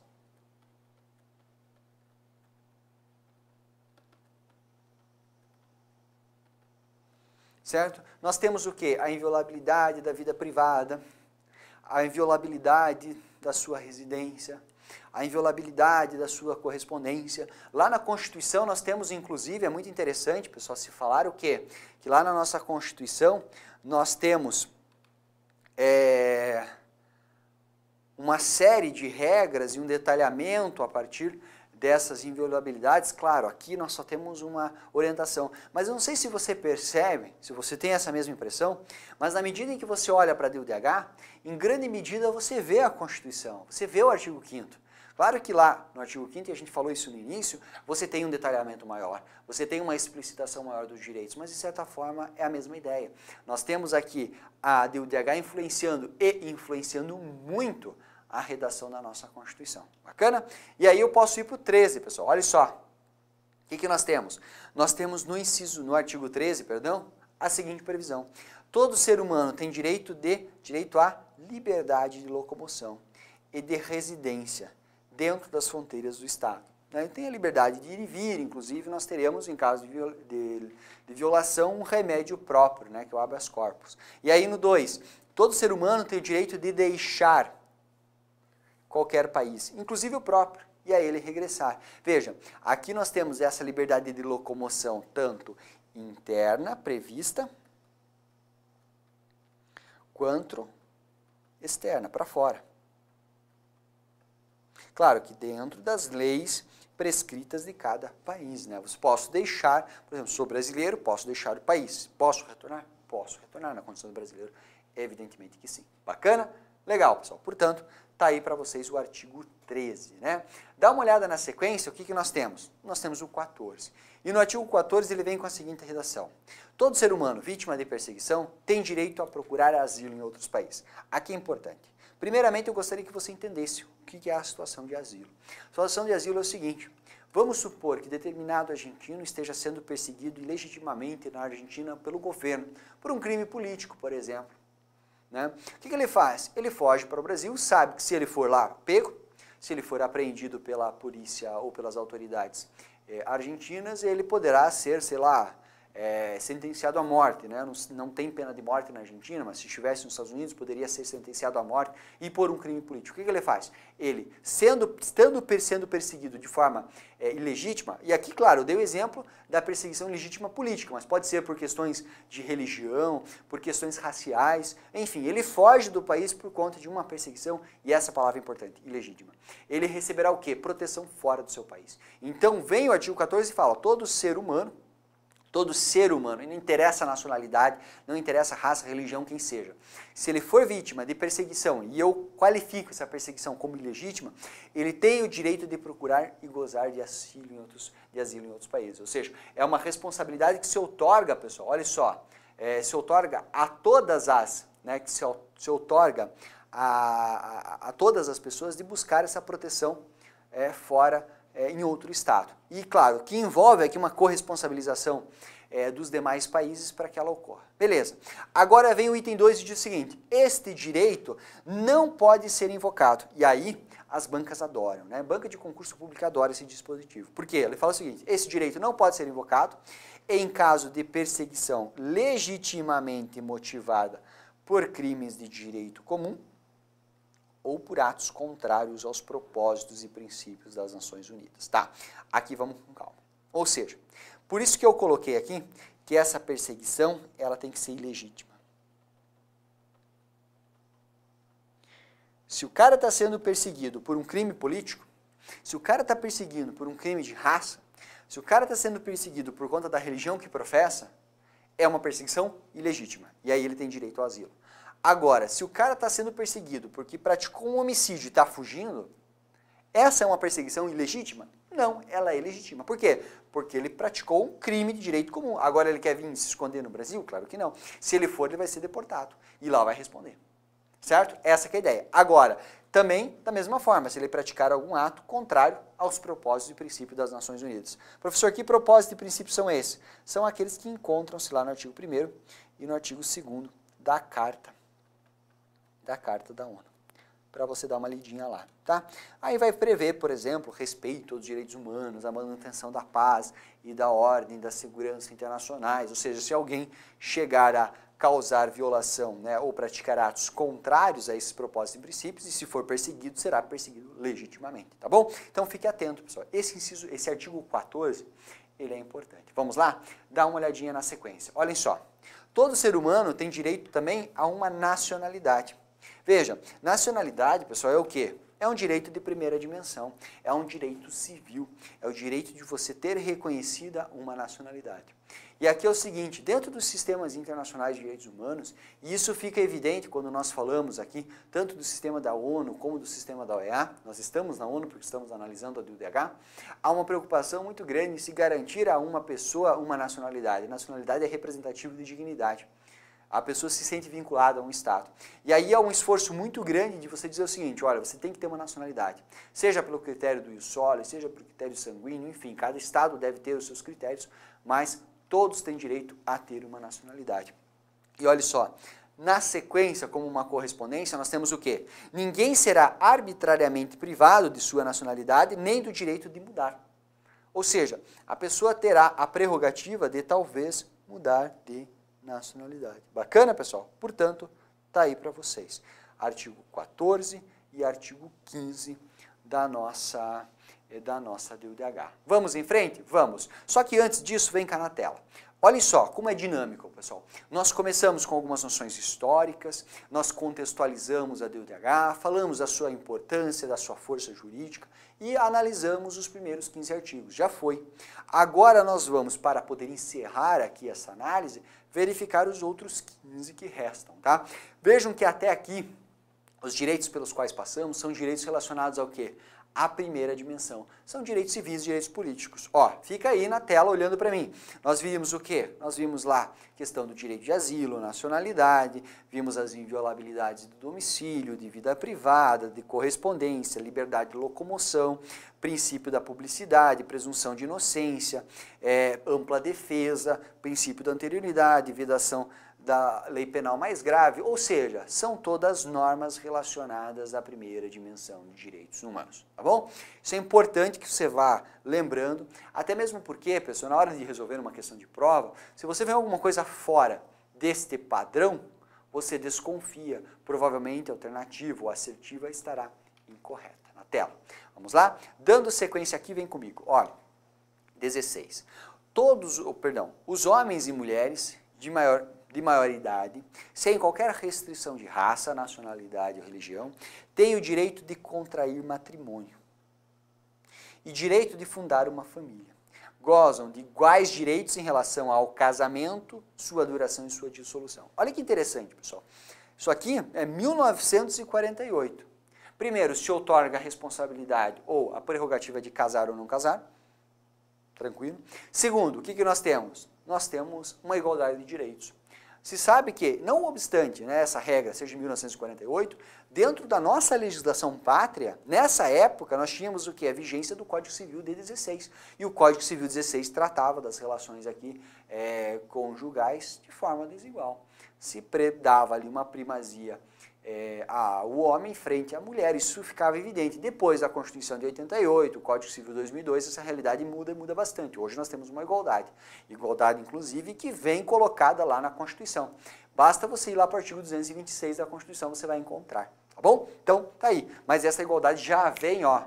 certo? Nós temos o que? A inviolabilidade da vida privada, a inviolabilidade da sua residência, a inviolabilidade da sua correspondência. Lá na Constituição nós temos, inclusive, é muito interessante, pessoal, se falar o quê? Que lá na nossa Constituição nós temos é, uma série de regras e um detalhamento a partir dessas inviolabilidades, claro, aqui nós só temos uma orientação. Mas eu não sei se você percebe, se você tem essa mesma impressão, mas na medida em que você olha para a DUDH, em grande medida você vê a Constituição, você vê o artigo 5 Claro que lá no artigo 5 e a gente falou isso no início, você tem um detalhamento maior, você tem uma explicitação maior dos direitos, mas de certa forma é a mesma ideia. Nós temos aqui a DUDH influenciando e influenciando muito a redação da nossa Constituição. Bacana? E aí eu posso ir para o 13, pessoal. Olha só. O que, que nós temos? Nós temos no inciso, no artigo 13, perdão, a seguinte previsão. Todo ser humano tem direito de direito à liberdade de locomoção e de residência dentro das fronteiras do Estado. Né? Tem a liberdade de ir e vir, inclusive nós teremos, em caso de, viol de, de violação, um remédio próprio, né? que é o habeas corpus. E aí no 2, todo ser humano tem o direito de deixar qualquer país, inclusive o próprio, e a ele regressar. Veja, aqui nós temos essa liberdade de locomoção tanto interna prevista quanto externa, para fora. Claro que dentro das leis prescritas de cada país, né? Eu posso deixar, por exemplo, sou brasileiro, posso deixar o país. Posso retornar? Posso retornar na condição de brasileiro. Evidentemente que sim. Bacana? Legal, pessoal. Portanto, Está aí para vocês o artigo 13. Né? Dá uma olhada na sequência, o que, que nós temos? Nós temos o 14. E no artigo 14 ele vem com a seguinte redação. Todo ser humano vítima de perseguição tem direito a procurar asilo em outros países. Aqui é importante. Primeiramente, eu gostaria que você entendesse o que é a situação de asilo. A situação de asilo é o seguinte, Vamos supor que determinado argentino esteja sendo perseguido ilegitimamente na Argentina pelo governo, por um crime político, por exemplo. Né? O que, que ele faz? Ele foge para o Brasil, sabe que se ele for lá pego, se ele for apreendido pela polícia ou pelas autoridades eh, argentinas, ele poderá ser, sei lá, é, sentenciado à morte. Né? Não, não, tem pena de morte na Argentina, mas se estivesse nos Estados Unidos, poderia ser sentenciado à morte e por um crime político. O que, que ele faz? Ele, sendo, estando sendo perseguido de forma é, ilegítima, e aqui, claro, eu dei o exemplo da perseguição legítima política, mas pode ser por questões de religião, por questões raciais, enfim, ele foge do país por conta de uma perseguição, e essa palavra é importante, ilegítima. Ele receberá o quê? Proteção fora do seu país. Então, vem o artigo 14 e fala, todo ser humano, todo ser humano, e não interessa a nacionalidade, não interessa a raça, a religião, quem seja. Se ele for vítima de perseguição e eu qualifico essa perseguição como ilegítima, ele tem o direito de procurar e gozar de asilo em outros, de asilo em outros países. Ou seja, é uma responsabilidade que se otorga, pessoal, olha só, é, se otorga a todas as, né, que se, se a, a, a, todas as pessoas de buscar essa proteção é, fora é, em outro Estado. E, claro, que envolve aqui uma corresponsabilização é, dos demais países para que ela ocorra. Beleza. Agora vem o item 2 e diz o seguinte: este direito não pode ser invocado. E aí as bancas adoram, né? Banca de concurso público adora esse dispositivo. Por quê? Ele fala o seguinte: esse direito não pode ser invocado em caso de perseguição legitimamente motivada por crimes de direito comum ou por atos contrários aos propósitos e princípios das Nações Unidas, tá? Aqui vamos com calma. Ou seja, por isso que eu coloquei aqui que essa perseguição, ela tem que ser ilegítima. Se o cara está sendo perseguido por um crime político, se o cara está perseguido por um crime de raça, se o cara está sendo perseguido por conta da religião que professa, é uma perseguição ilegítima. E aí ele tem direito ao asilo. Agora, se o cara está sendo perseguido porque praticou um homicídio e está fugindo, essa é uma perseguição ilegítima? Não, ela é legítima. Por quê? Porque ele praticou um crime de direito comum. Agora ele quer vir se esconder no Brasil? Claro que não. Se ele for, ele vai ser deportado e lá vai responder. Certo? Essa é a ideia. Agora, também da mesma forma, se ele praticar algum ato contrário aos propósitos e princípios das Nações Unidas. Professor, que propósitos e princípios são esses? São aqueles que encontram-se lá no artigo 1 e no artigo 2 da Carta da Carta da ONU, para você dar uma lidinha lá, tá? Aí vai prever, por exemplo, respeito aos direitos humanos, a manutenção da paz e da ordem, da segurança internacionais, ou seja, se alguém chegar a causar violação né, ou praticar atos contrários a esses propósitos e princípios, e se for perseguido, será perseguido legitimamente, tá bom? Então fique atento, pessoal. Esse, inciso, esse artigo 14, ele é importante. Vamos lá? Dá uma olhadinha na sequência. Olhem só. Todo ser humano tem direito também a uma nacionalidade. Veja, nacionalidade, pessoal, é o quê? É um direito de primeira dimensão, é um direito civil, é o direito de você ter reconhecida uma nacionalidade. E aqui é o seguinte, dentro dos sistemas internacionais de direitos humanos, e isso fica evidente quando nós falamos aqui, tanto do sistema da ONU como do sistema da OEA, nós estamos na ONU porque estamos analisando a do há uma preocupação muito grande em se garantir a uma pessoa uma nacionalidade. Nacionalidade é representativo de dignidade. A pessoa se sente vinculada a um Estado. E aí é um esforço muito grande de você dizer o seguinte, olha, você tem que ter uma nacionalidade. Seja pelo critério do solo, seja pelo critério sanguíneo, enfim, cada Estado deve ter os seus critérios, mas todos têm direito a ter uma nacionalidade. E olha só, na sequência, como uma correspondência, nós temos o quê? Ninguém será arbitrariamente privado de sua nacionalidade nem do direito de mudar. Ou seja, a pessoa terá a prerrogativa de talvez mudar de nacionalidade. Bacana, pessoal? Portanto, está aí para vocês. Artigo 14 e artigo 15 da nossa eh, da nossa DUDH. Vamos em frente? Vamos. Só que antes disso, vem cá na tela. Olha só como é dinâmico, pessoal. Nós começamos com algumas noções históricas, nós contextualizamos a DUDH, falamos da sua importância, da sua força jurídica e analisamos os primeiros 15 artigos. Já foi. Agora nós vamos, para poder encerrar aqui essa análise, verificar os outros 15 que restam, tá? Vejam que até aqui os direitos pelos quais passamos são direitos relacionados ao quê? a primeira dimensão. São direitos civis e direitos políticos. Ó, fica aí na tela olhando para mim. Nós vimos o quê? Nós vimos lá questão do direito de asilo, nacionalidade, vimos as inviolabilidades do domicílio, de vida privada, de correspondência, liberdade de locomoção, princípio da publicidade, presunção de inocência, é, ampla defesa, princípio da anterioridade, vedação da lei penal mais grave, ou seja, são todas normas relacionadas à primeira dimensão de direitos humanos, tá bom? Isso é importante que você vá lembrando, até mesmo porque, pessoal, na hora de resolver uma questão de prova, se você vê alguma coisa fora deste padrão, você desconfia, provavelmente alternativa ou assertiva estará incorreta na tela. Vamos lá? Dando sequência aqui, vem comigo. Olha, 16. Todos, oh, perdão, os homens e mulheres de maior de maioridade, sem qualquer restrição de raça, nacionalidade ou religião, tem o direito de contrair matrimônio e direito de fundar uma família. Gozam de iguais direitos em relação ao casamento, sua duração e sua dissolução. Olha que interessante, pessoal. Isso aqui é 1948. Primeiro, se otorga a responsabilidade ou a prerrogativa de casar ou não casar. Tranquilo. Segundo, o que, que nós temos? Nós temos uma igualdade de direitos. Se sabe que, não obstante né, essa regra seja de 1948, dentro da nossa legislação pátria, nessa época nós tínhamos o que? A vigência do Código Civil de 16. E o Código Civil 16 tratava das relações aqui é, conjugais de forma desigual. Se dava ali uma primazia é, a, o homem frente à mulher. Isso ficava evidente. Depois da Constituição de 88, o Código Civil 2002, essa realidade muda e muda bastante. Hoje nós temos uma igualdade. Igualdade, inclusive, que vem colocada lá na Constituição. Basta você ir lá para o artigo 226 da Constituição, você vai encontrar. Tá bom? Então, tá aí. Mas essa igualdade já vem, ó,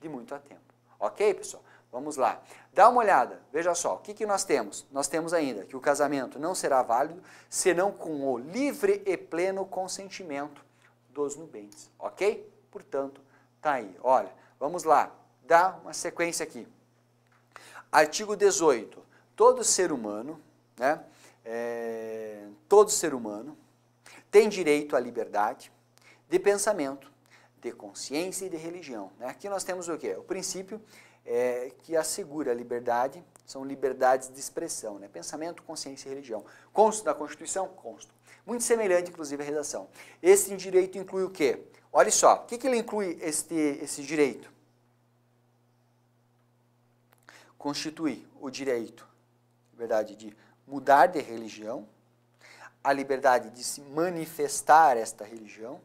de muito a tempo. Ok, pessoal? Vamos lá. Dá uma olhada, veja só, o que, que nós temos? Nós temos ainda que o casamento não será válido senão com o livre e pleno consentimento dos nubentes, ok? Portanto, tá aí. Olha, vamos lá, dá uma sequência aqui. Artigo 18. Todo ser humano, né, é, todo ser humano tem direito à liberdade de pensamento, de consciência e de religião. Né? Aqui nós temos o quê? O princípio é, que assegura a liberdade, são liberdades de expressão, né? pensamento, consciência e religião. Consta da Constituição? Consta. Muito semelhante, inclusive, à redação. Esse direito inclui o quê? Olha só, o que, que ele inclui este, esse direito? Constitui o direito, liberdade de mudar de religião, a liberdade de se manifestar esta religião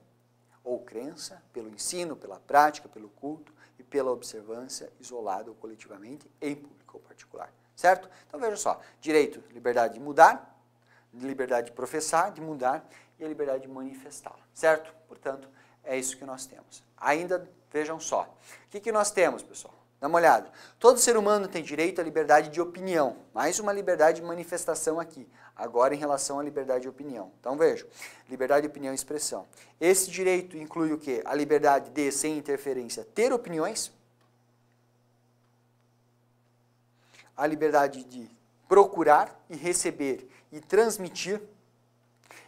ou crença, pelo ensino, pela prática, pelo culto, e pela observância, isolada ou coletivamente, em público ou particular. Certo? Então veja só: direito, liberdade de mudar, liberdade de professar, de mudar e a liberdade de manifestá-la. Certo? Portanto, é isso que nós temos. Ainda vejam só: o que, que nós temos, pessoal? Dá uma olhada. Todo ser humano tem direito à liberdade de opinião. Mais uma liberdade de manifestação aqui. Agora em relação à liberdade de opinião. Então vejo, liberdade de opinião e expressão. Esse direito inclui o quê? A liberdade de, sem interferência, ter opiniões. A liberdade de procurar e receber e transmitir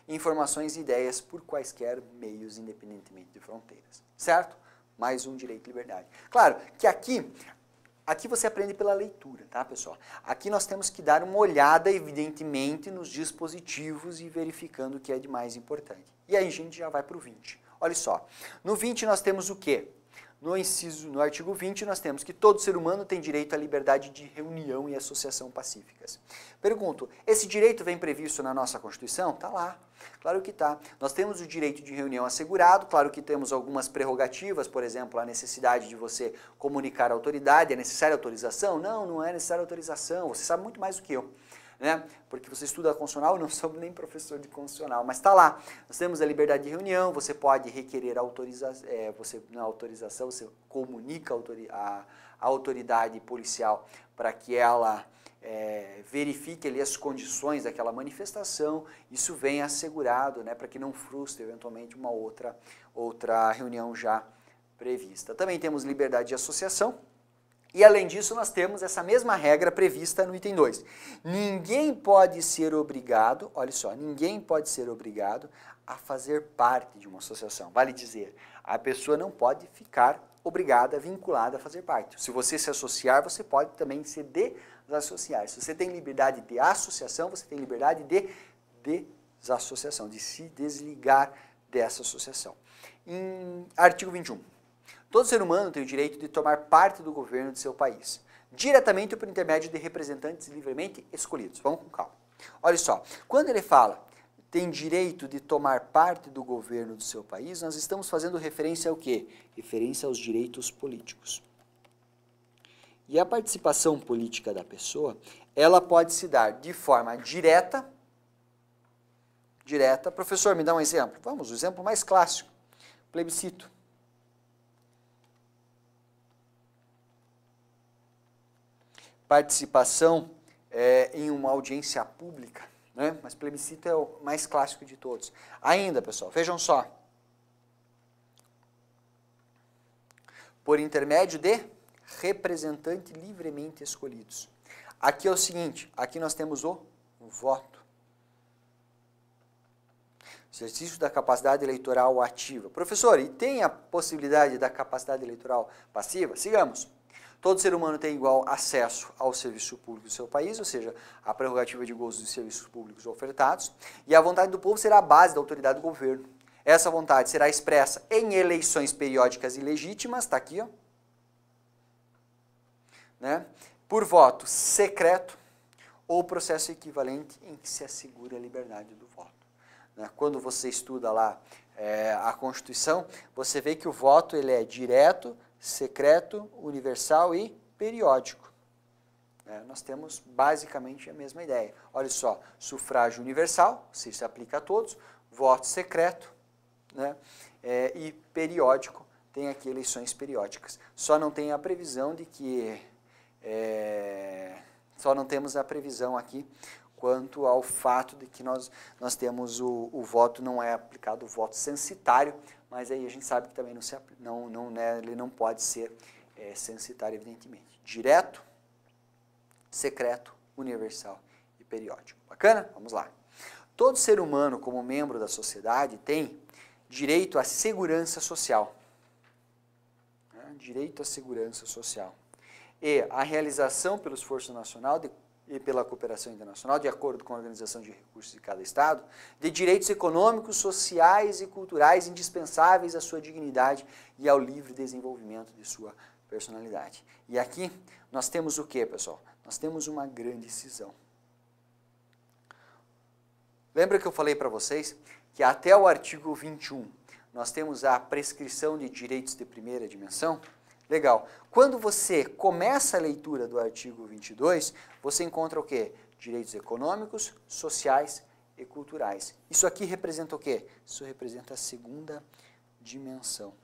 informações e ideias por quaisquer meios, independentemente de fronteiras. Certo? mais um direito e liberdade. Claro que aqui, aqui você aprende pela leitura, tá, pessoal? Aqui nós temos que dar uma olhada, evidentemente, nos dispositivos e verificando o que é de mais importante. E aí a gente já vai para o 20. Olha só, no 20 nós temos o quê? No inciso, no artigo 20, nós temos que todo ser humano tem direito à liberdade de reunião e associação pacíficas. Pergunto, esse direito vem previsto na nossa Constituição? Está lá. Claro que está. Nós temos o direito de reunião assegurado, claro que temos algumas prerrogativas, por exemplo, a necessidade de você comunicar à autoridade, é necessária autorização? Não, não é necessária autorização, você sabe muito mais do que eu né? Porque você estuda constitucional, eu não sou nem professor de constitucional, mas está lá. Nós temos a liberdade de reunião, você pode requerer autorização, é, você, na autorização, você comunica a, a, a autoridade policial para que ela é, verifique ali as condições daquela manifestação, isso vem assegurado, né, para que não frustre eventualmente uma outra, outra reunião já prevista. Também temos liberdade de associação, e além disso, nós temos essa mesma regra prevista no item 2. Ninguém pode ser obrigado, olha só, ninguém pode ser obrigado a fazer parte de uma associação. Vale dizer, a pessoa não pode ficar obrigada, vinculada a fazer parte. Se você se associar, você pode também se desassociar. Se você tem liberdade de associação, você tem liberdade de desassociação, de se desligar dessa associação. Em artigo 21. Todo ser humano tem o direito de tomar parte do governo de seu país, diretamente ou por intermédio de representantes livremente escolhidos. Vamos com calma. Olha só, quando ele fala tem direito de tomar parte do governo do seu país, nós estamos fazendo referência ao quê? Referência aos direitos políticos. E a participação política da pessoa, ela pode se dar de forma direta, direta. Professor, me dá um exemplo. Vamos, o um exemplo mais clássico, plebiscito. participação é, em uma audiência pública, né? mas plebiscito é o mais clássico de todos. Ainda, pessoal, vejam só. Por intermédio de representantes livremente escolhidos. Aqui é o seguinte, aqui nós temos o voto. Exercício da capacidade eleitoral ativa. Professor, e tem a possibilidade da capacidade eleitoral passiva? Sigamos. Todo ser humano tem igual acesso ao serviço público do seu país, ou seja, a prerrogativa de gozo dos serviços públicos ofertados, e a vontade do povo será a base da autoridade do governo. Essa vontade será expressa em eleições periódicas e legítimas, está aqui, ó, né? por voto secreto ou processo equivalente em que se assegure a liberdade do voto. Né? Quando você estuda lá é, a Constituição, você vê que o voto ele é direto, secreto, universal e periódico. É, nós temos basicamente a mesma ideia. Olha só, sufrágio universal, se isso aplica a todos, voto secreto né, é, e periódico, tem aqui eleições periódicas. Só não tem a previsão de que, é, só não temos a previsão aqui quanto ao fato de que nós, nós temos o, o voto, não é aplicado o voto censitário, mas aí a gente sabe que também não, se, não, não né, ele não pode ser é, censitário, evidentemente. Direto, secreto, universal e periódico. Bacana? Vamos lá. Todo ser humano, como membro da sociedade, tem direito à segurança social. Né? Direito à segurança social. E a realização pelo esforço nacional de e pela cooperação internacional, de acordo com a organização de recursos de cada Estado, de direitos econômicos, sociais e culturais indispensáveis à sua dignidade e ao livre desenvolvimento de sua personalidade. E aqui nós temos o que, pessoal? Nós temos uma grande cisão. Lembra que eu falei para vocês que até o artigo 21 nós temos a prescrição de direitos de primeira dimensão? Legal. Quando você começa a leitura do artigo 22, você encontra o quê? Direitos econômicos, sociais e culturais. Isso aqui representa o quê? Isso representa a segunda dimensão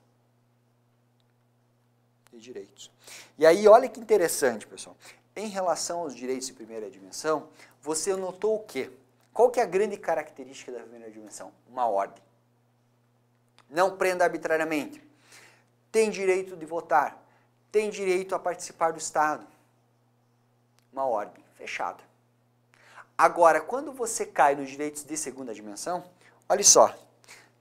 de direitos. E aí, olha que interessante, pessoal. Em relação aos direitos de primeira dimensão, você notou o quê? Qual que é a grande característica da primeira dimensão? Uma ordem. Não prenda arbitrariamente tem direito de votar, tem direito a participar do Estado. Uma ordem fechada. Agora, quando você cai nos direitos de segunda dimensão, olha só,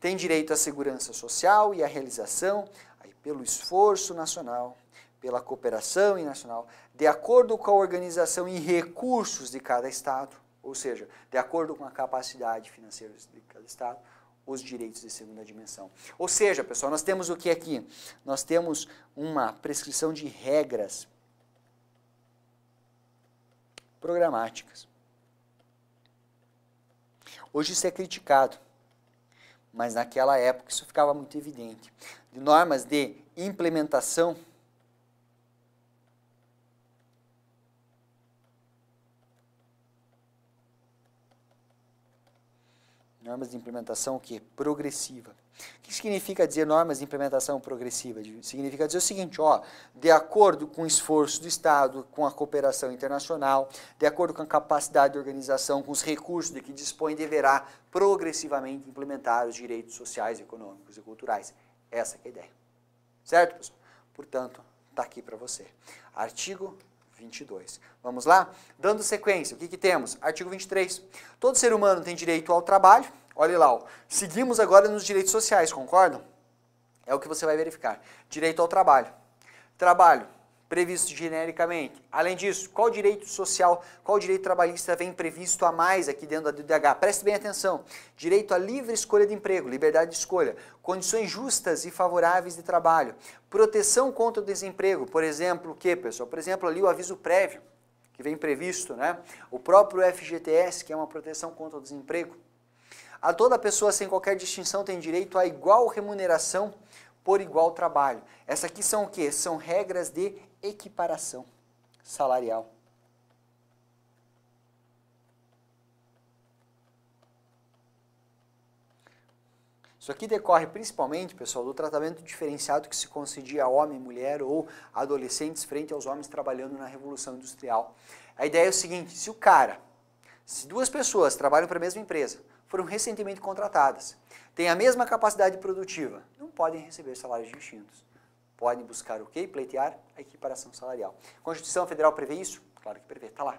tem direito à segurança social e à realização aí, pelo esforço nacional, pela cooperação internacional, de acordo com a organização e recursos de cada Estado, ou seja, de acordo com a capacidade financeira de cada Estado, os direitos de segunda dimensão. Ou seja, pessoal, nós temos o que aqui? Nós temos uma prescrição de regras programáticas. Hoje isso é criticado, mas naquela época isso ficava muito evidente. De normas de implementação normas de implementação que progressiva. O que significa dizer normas de implementação progressiva? Significa dizer o seguinte, ó, de acordo com o esforço do Estado, com a cooperação internacional, de acordo com a capacidade de organização, com os recursos de que dispõe, deverá progressivamente implementar os direitos sociais, econômicos e culturais. Essa é a ideia. Certo, pessoal? Portanto, está aqui para você. Artigo 22. Vamos lá? Dando sequência, o que, que temos? Artigo 23. Todo ser humano tem direito ao trabalho. Olha lá, ó. seguimos agora nos direitos sociais, concordam? É o que você vai verificar. Direito ao trabalho. Trabalho, previsto genericamente. Além disso, qual direito social, qual direito trabalhista vem previsto a mais aqui dentro da DDH? Preste bem atenção. Direito à livre escolha de emprego, liberdade de escolha, condições justas e favoráveis de trabalho, proteção contra o desemprego, por exemplo, o que, pessoal? Por exemplo, ali o aviso prévio que vem previsto, né? O próprio FGTS, que é uma proteção contra o desemprego. A toda pessoa sem qualquer distinção tem direito à igual remuneração por igual trabalho. Essas aqui são o quê? São regras de equiparação salarial. Isso aqui decorre principalmente, pessoal, do tratamento diferenciado que se concedia a homem, mulher ou adolescentes frente aos homens trabalhando na Revolução Industrial. A ideia é o seguinte: se o cara, se duas pessoas trabalham para a mesma empresa, foram recentemente contratadas, têm a mesma capacidade produtiva, não podem receber salários distintos podem buscar o quê? Pleitear a equiparação salarial. Constituição Federal prevê isso? Claro que prevê, está lá.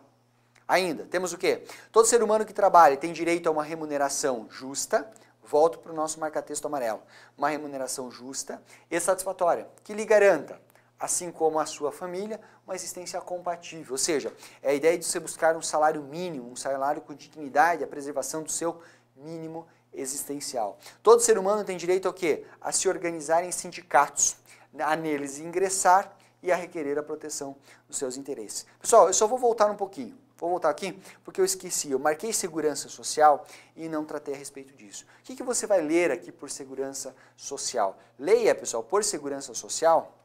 Ainda, temos o quê? Todo ser humano que trabalha tem direito a uma remuneração justa, volto para o nosso marcatexto amarelo, uma remuneração justa e satisfatória, que lhe garanta, assim como a sua família, uma existência compatível. Ou seja, é a ideia de você buscar um salário mínimo, um salário com dignidade, a preservação do seu mínimo existencial. Todo ser humano tem direito ao quê? A se organizar em sindicatos a neles ingressar e a requerer a proteção dos seus interesses. Pessoal, eu só vou voltar um pouquinho. Vou voltar aqui porque eu esqueci. Eu marquei segurança social e não tratei a respeito disso. O que, que você vai ler aqui por segurança social? Leia, pessoal, por segurança social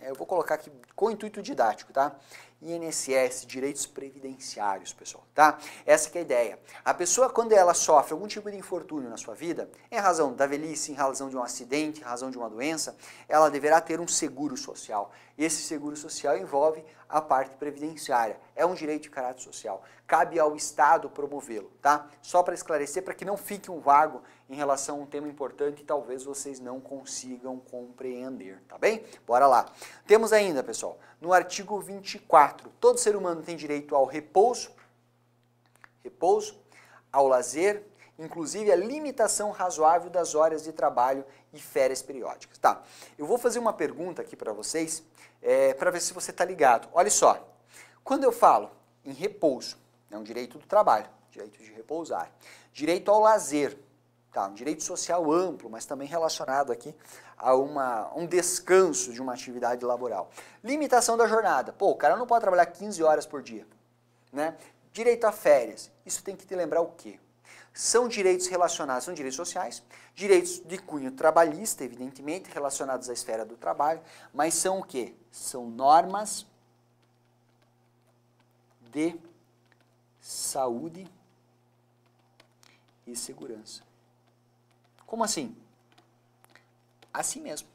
é, eu vou colocar aqui com intuito didático, tá? INSS, direitos previdenciários, pessoal, tá? Essa é a ideia. A pessoa, quando ela sofre algum tipo de infortúnio na sua vida, em razão da velhice, em razão de um acidente, em razão de uma doença, ela deverá ter um seguro social. Esse seguro social envolve a parte previdenciária. É um direito de caráter social. Cabe ao Estado promovê-lo, tá? Só para esclarecer, para que não fique um vago em relação a um tema importante e talvez vocês não consigam compreender, tá bem? Bora lá. Temos ainda, pessoal, no artigo 24, todo ser humano tem direito ao repouso, repouso, ao lazer, inclusive a limitação razoável das horas de trabalho e férias periódicas. Tá, eu vou fazer uma pergunta aqui para vocês, é, para ver se você está ligado. Olha só, quando eu falo em repouso, é um direito do trabalho, direito de repousar, direito ao lazer, Tá, um direito social amplo, mas também relacionado aqui a uma, um descanso de uma atividade laboral. Limitação da jornada. Pô, o cara não pode trabalhar 15 horas por dia. Né? Direito a férias. Isso tem que te lembrar o quê? São direitos relacionados, são direitos sociais, direitos de cunho trabalhista, evidentemente, relacionados à esfera do trabalho, mas são o quê? São normas de saúde e segurança. Como assim? Assim mesmo.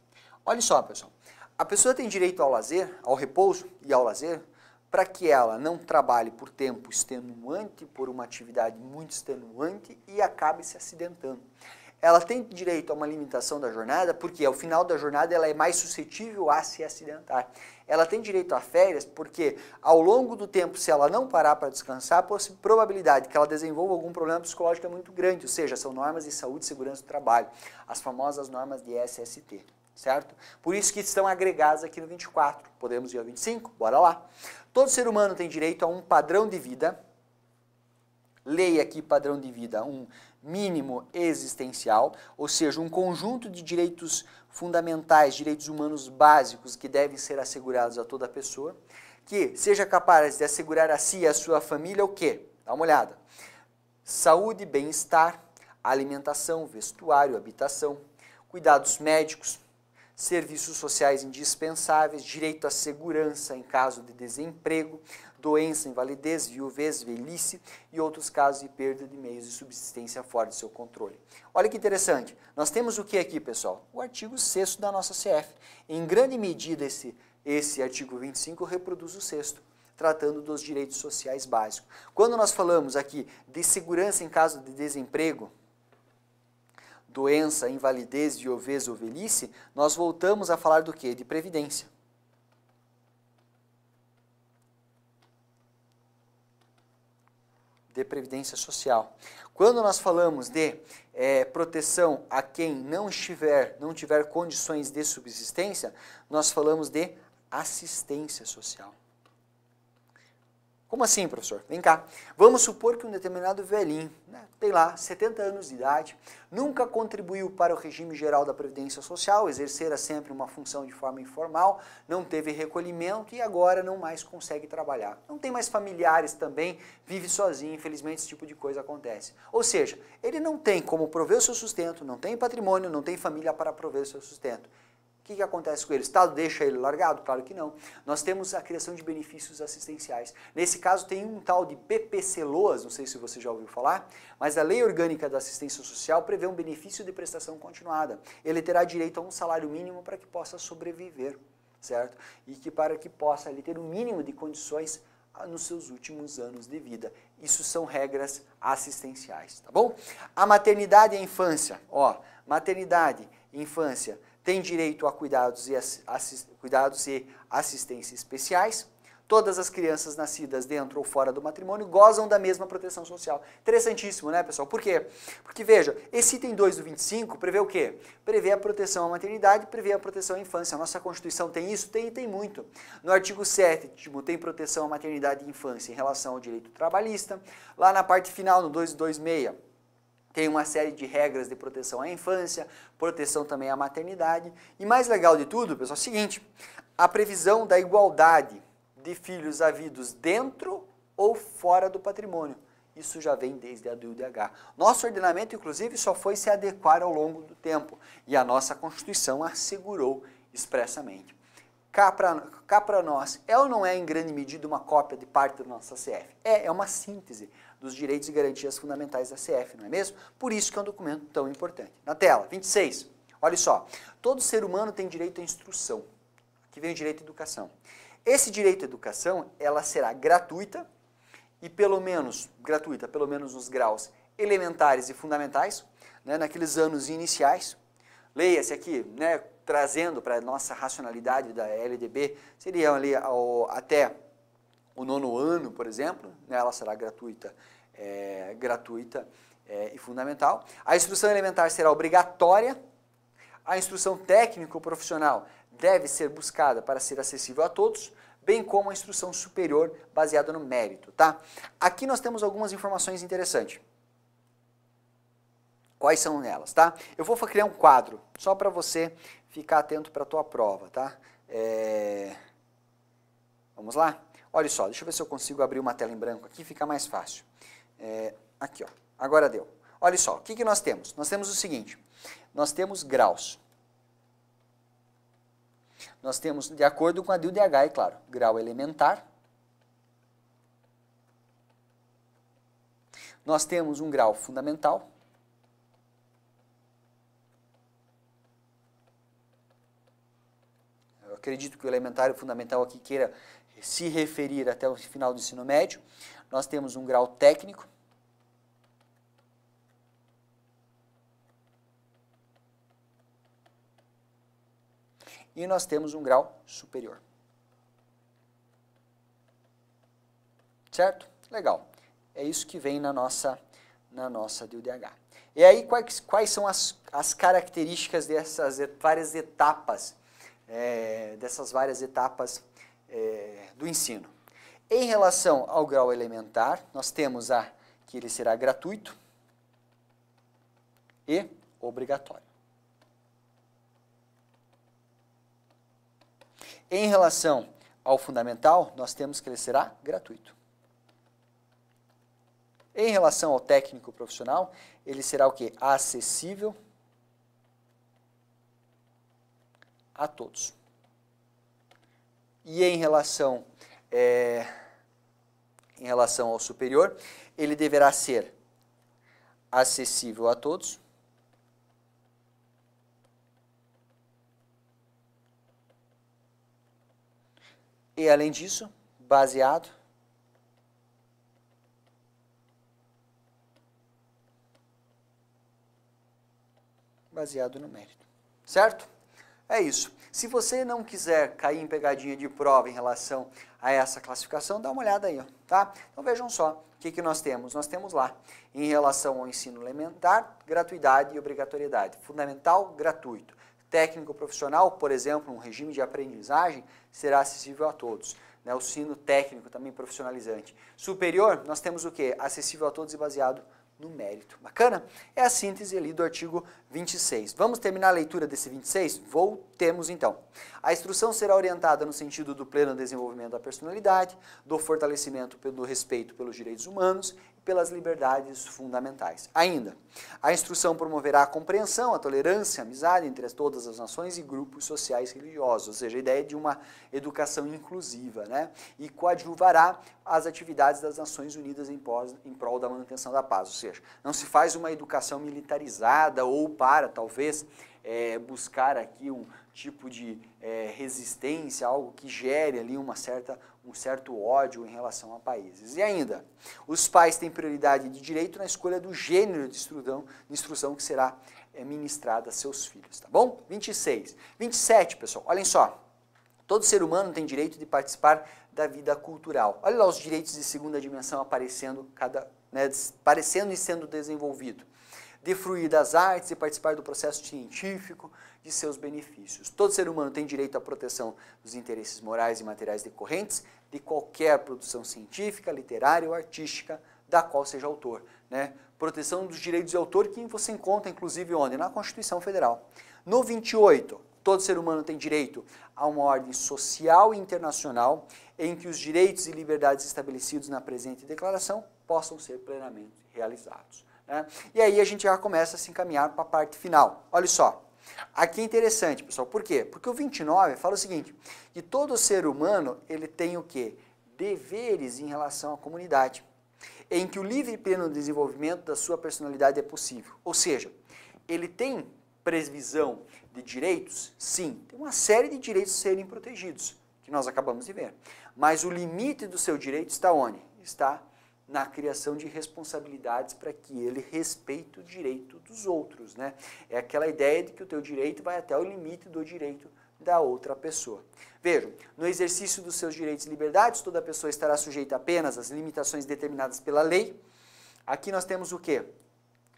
Olha só, pessoal. A pessoa tem direito ao lazer, ao repouso e ao lazer para que ela não trabalhe por tempo extenuante, por uma atividade muito extenuante e acabe se acidentando ela tem direito a uma limitação da jornada, porque ao final da jornada ela é mais suscetível a se acidentar. Ela tem direito a férias, porque ao longo do tempo, se ela não parar para descansar, a probabilidade que ela desenvolva algum problema psicológico é muito grande, ou seja, são normas de saúde e segurança do trabalho, as famosas normas de SST certo? Por isso que estão agregadas aqui no 24. Podemos ir ao 25? Bora lá. Todo ser humano tem direito a um padrão de vida. Leia aqui padrão de vida, um mínimo existencial, ou seja, um conjunto de direitos fundamentais, direitos humanos básicos que devem ser assegurados a toda pessoa, que seja capaz de assegurar a si e a sua família o quê? Dá uma olhada. Saúde, bem-estar, alimentação, vestuário, habitação, cuidados médicos, serviços sociais indispensáveis, direito à segurança em caso de desemprego, doença, invalidez, viuvez, velhice e outros casos de perda de meios de subsistência fora de seu controle. Olha que interessante, nós temos o que aqui, pessoal? O artigo 6 da nossa CF. Em grande medida, esse, esse artigo 25 reproduz o 6 tratando dos direitos sociais básicos. Quando nós falamos aqui de segurança em caso de desemprego, doença, invalidez, viuvez ou velhice, nós voltamos a falar do que? De previdência. de previdência social. Quando nós falamos de é, proteção a quem não estiver, não tiver condições de subsistência, nós falamos de assistência social. Como assim, professor? Vem cá. Vamos supor que um determinado velhinho, né, tem lá 70 anos de idade, nunca contribuiu para o regime geral da Previdência Social, exercera sempre uma função de forma informal, não teve recolhimento e agora não mais consegue trabalhar. Não tem mais familiares também, vive sozinho, infelizmente esse tipo de coisa acontece. Ou seja, ele não tem como prover o seu sustento, não tem patrimônio, não tem família para prover o seu sustento. O que, que acontece com ele? O Estado deixa ele largado? Claro que não. Nós temos a criação de benefícios assistenciais. Nesse caso, tem um tal de PPC Loas, não sei se você já ouviu falar, mas a Lei Orgânica da Assistência Social prevê um benefício de prestação continuada. Ele terá direito a um salário mínimo para que possa sobreviver, certo? E que para que possa ele ter o um mínimo de condições ah, nos seus últimos anos de vida. Isso são regras assistenciais, tá bom? A maternidade e a infância, ó, maternidade, infância, tem direito a cuidados e, assist, cuidados e assistência especiais. Todas as crianças nascidas dentro ou fora do matrimônio gozam da mesma proteção social. Interessantíssimo, né, pessoal? Por quê? Porque, veja, esse item 2 do 25 prevê o quê? Prevê a proteção à maternidade, prevê a proteção à infância. A nossa Constituição tem isso? Tem e tem muito. No artigo 7 tipo, tem proteção à maternidade e infância em relação ao direito trabalhista. Lá na parte final, no 226, tem uma série de regras de proteção à infância, proteção também à maternidade. E mais legal de tudo, pessoal, é o seguinte: a previsão da igualdade de filhos havidos dentro ou fora do patrimônio. Isso já vem desde a do Nosso ordenamento, inclusive, só foi se adequar ao longo do tempo e a nossa Constituição assegurou expressamente. Cá para nós, é ou não é em grande medida uma cópia de parte da nossa CF? É, é uma síntese dos direitos e garantias fundamentais da CF, não é mesmo? Por isso que é um documento tão importante. Na tela, 26. Olha só, todo ser humano tem direito à instrução. Aqui vem o direito à educação. Esse direito à educação, ela será gratuita e pelo menos, gratuita, pelo menos nos graus elementares e fundamentais, né, naqueles anos iniciais. Leia-se aqui, né, trazendo para a nossa racionalidade da LDB, seria ali ao, até o nono ano, por exemplo, né, ela será gratuita é, gratuita é, e fundamental. A instrução elementar será obrigatória. A instrução técnico-profissional deve ser buscada para ser acessível a todos, bem como a instrução superior baseada no mérito, tá? Aqui nós temos algumas informações interessantes. Quais são elas, tá? Eu vou criar um quadro, só para você ficar atento para a tua prova, tá? É... Vamos lá? Olha só, deixa eu ver se eu consigo abrir uma tela em branco aqui, fica mais fácil. É, aqui, ó. agora deu. Olha só, o que, que nós temos? Nós temos o seguinte, nós temos graus. Nós temos, de acordo com a DUDH, é claro, grau elementar. Nós temos um grau fundamental. Eu acredito que o elementar e o fundamental aqui queira se referir até o final do ensino médio nós temos um grau técnico, e nós temos um grau superior. Certo? Legal. É isso que vem na nossa, na nossa DUDH. E aí, quais, quais são as, as características dessas várias etapas, é, dessas várias etapas é, do ensino? Em relação ao grau elementar, nós temos a que ele será gratuito e obrigatório. Em relação ao fundamental, nós temos que ele será gratuito. Em relação ao técnico profissional, ele será o que? Acessível a todos. E em relação é, em relação ao superior, ele deverá ser acessível a todos. E além disso, baseado baseado no mérito. Certo? É isso. Se você não quiser cair em pegadinha de prova em relação a essa classificação, dá uma olhada aí, ó, tá? Então vejam só o que, que nós temos. Nós temos lá, em relação ao ensino elementar, gratuidade e obrigatoriedade. Fundamental, gratuito. Técnico profissional, por exemplo, um regime de aprendizagem, será acessível a todos. Né? O ensino técnico também profissionalizante. Superior, nós temos o que? Acessível a todos e baseado no mérito. Bacana? É a síntese ali do artigo 26. Vamos terminar a leitura desse 26? Voltemos então. A instrução será orientada no sentido do pleno desenvolvimento da personalidade, do fortalecimento do respeito pelos direitos humanos pelas liberdades fundamentais. Ainda, a instrução promoverá a compreensão, a tolerância, a amizade entre todas as nações e grupos sociais religiosos, ou seja, a ideia de uma educação inclusiva, né? E coadjuvará as atividades das Nações Unidas em, pós, em prol da manutenção da paz, ou seja, não se faz uma educação militarizada ou para, talvez, é, buscar aqui um tipo de é, resistência, algo que gere ali uma certa um certo ódio em relação a países. E ainda, os pais têm prioridade de direito na escolha do gênero de instrução, de instrução que será eh, ministrada a seus filhos, tá bom? 26. 27, pessoal, olhem só. Todo ser humano tem direito de participar da vida cultural. Olha lá os direitos de segunda dimensão aparecendo, cada, né, aparecendo e sendo desenvolvido. De fruir das artes e participar do processo científico, de seus benefícios. Todo ser humano tem direito à proteção dos interesses morais e materiais decorrentes de qualquer produção científica, literária ou artística da qual seja autor. Né? Proteção dos direitos de autor que você encontra, inclusive, onde? Na Constituição Federal. No 28, todo ser humano tem direito a uma ordem social e internacional em que os direitos e liberdades estabelecidos na presente declaração possam ser plenamente realizados. Né? E aí a gente já começa a se encaminhar para a parte final. Olha só, Aqui é interessante, pessoal, por quê? Porque o 29 fala o seguinte, que todo ser humano ele tem o quê? Deveres em relação à comunidade, em que o livre e pleno desenvolvimento da sua personalidade é possível. Ou seja, ele tem previsão de direitos? Sim, tem uma série de direitos serem protegidos, que nós acabamos de ver. Mas o limite do seu direito está onde? Está na criação de responsabilidades para que ele respeite o direito dos outros, né? É aquela ideia de que o teu direito vai até o limite do direito da outra pessoa. Vejam, no exercício dos seus direitos e liberdades, toda pessoa estará sujeita apenas às limitações determinadas pela lei. Aqui nós temos o quê?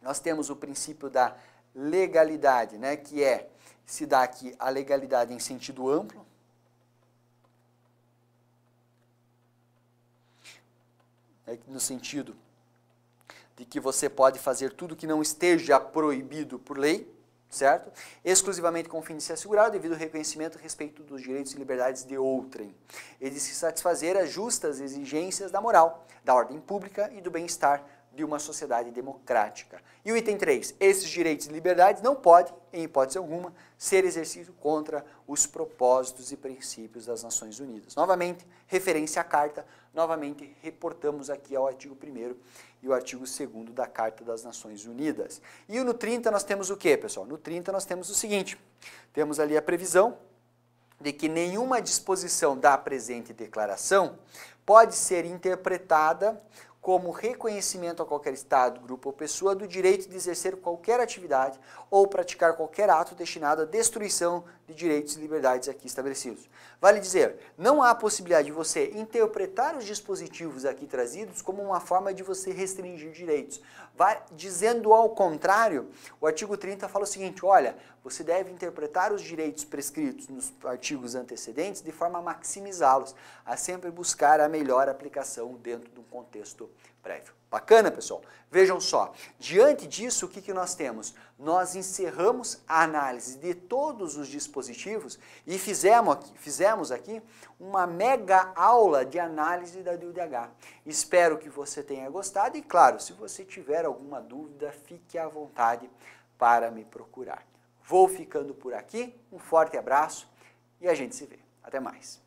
Nós temos o princípio da legalidade, né, que é se dá aqui a legalidade em sentido amplo, né, no sentido de que você pode fazer tudo que não esteja proibido por lei, certo? Exclusivamente com o fim de se assegurar o devido reconhecimento e respeito dos direitos e liberdades de outrem. e de se satisfazer as justas exigências da moral, da ordem pública e do bem-estar de uma sociedade democrática. E o item 3, esses direitos e liberdades não podem, em hipótese alguma, ser exercido contra os propósitos e princípios das Nações Unidas. Novamente, referência à carta, novamente reportamos aqui ao artigo 1 e o artigo 2 da Carta das Nações Unidas. E no 30 nós temos o que, pessoal? No 30 nós temos o seguinte, temos ali a previsão de que nenhuma disposição da presente declaração pode ser interpretada como reconhecimento a qualquer Estado, grupo ou pessoa do direito de exercer qualquer atividade ou praticar qualquer ato destinado à destruição de direitos e liberdades aqui estabelecidos. Vale dizer, não há possibilidade de você interpretar os dispositivos aqui trazidos como uma forma de você restringir direitos. Vai, dizendo ao contrário, o artigo 30 fala o seguinte, olha, você deve interpretar os direitos prescritos nos artigos antecedentes de forma a maximizá-los, a sempre buscar a melhor aplicação dentro do contexto prévio. Bacana, pessoal? Vejam só, diante disso, o que, que nós temos? Nós encerramos a análise de todos os dispositivos e fizemos aqui, fizemos aqui uma mega aula de análise da DUDH. Espero que você tenha gostado e, claro, se você tiver alguma dúvida, fique à vontade para me procurar. Vou ficando por aqui, um forte abraço e a gente se vê. Até mais!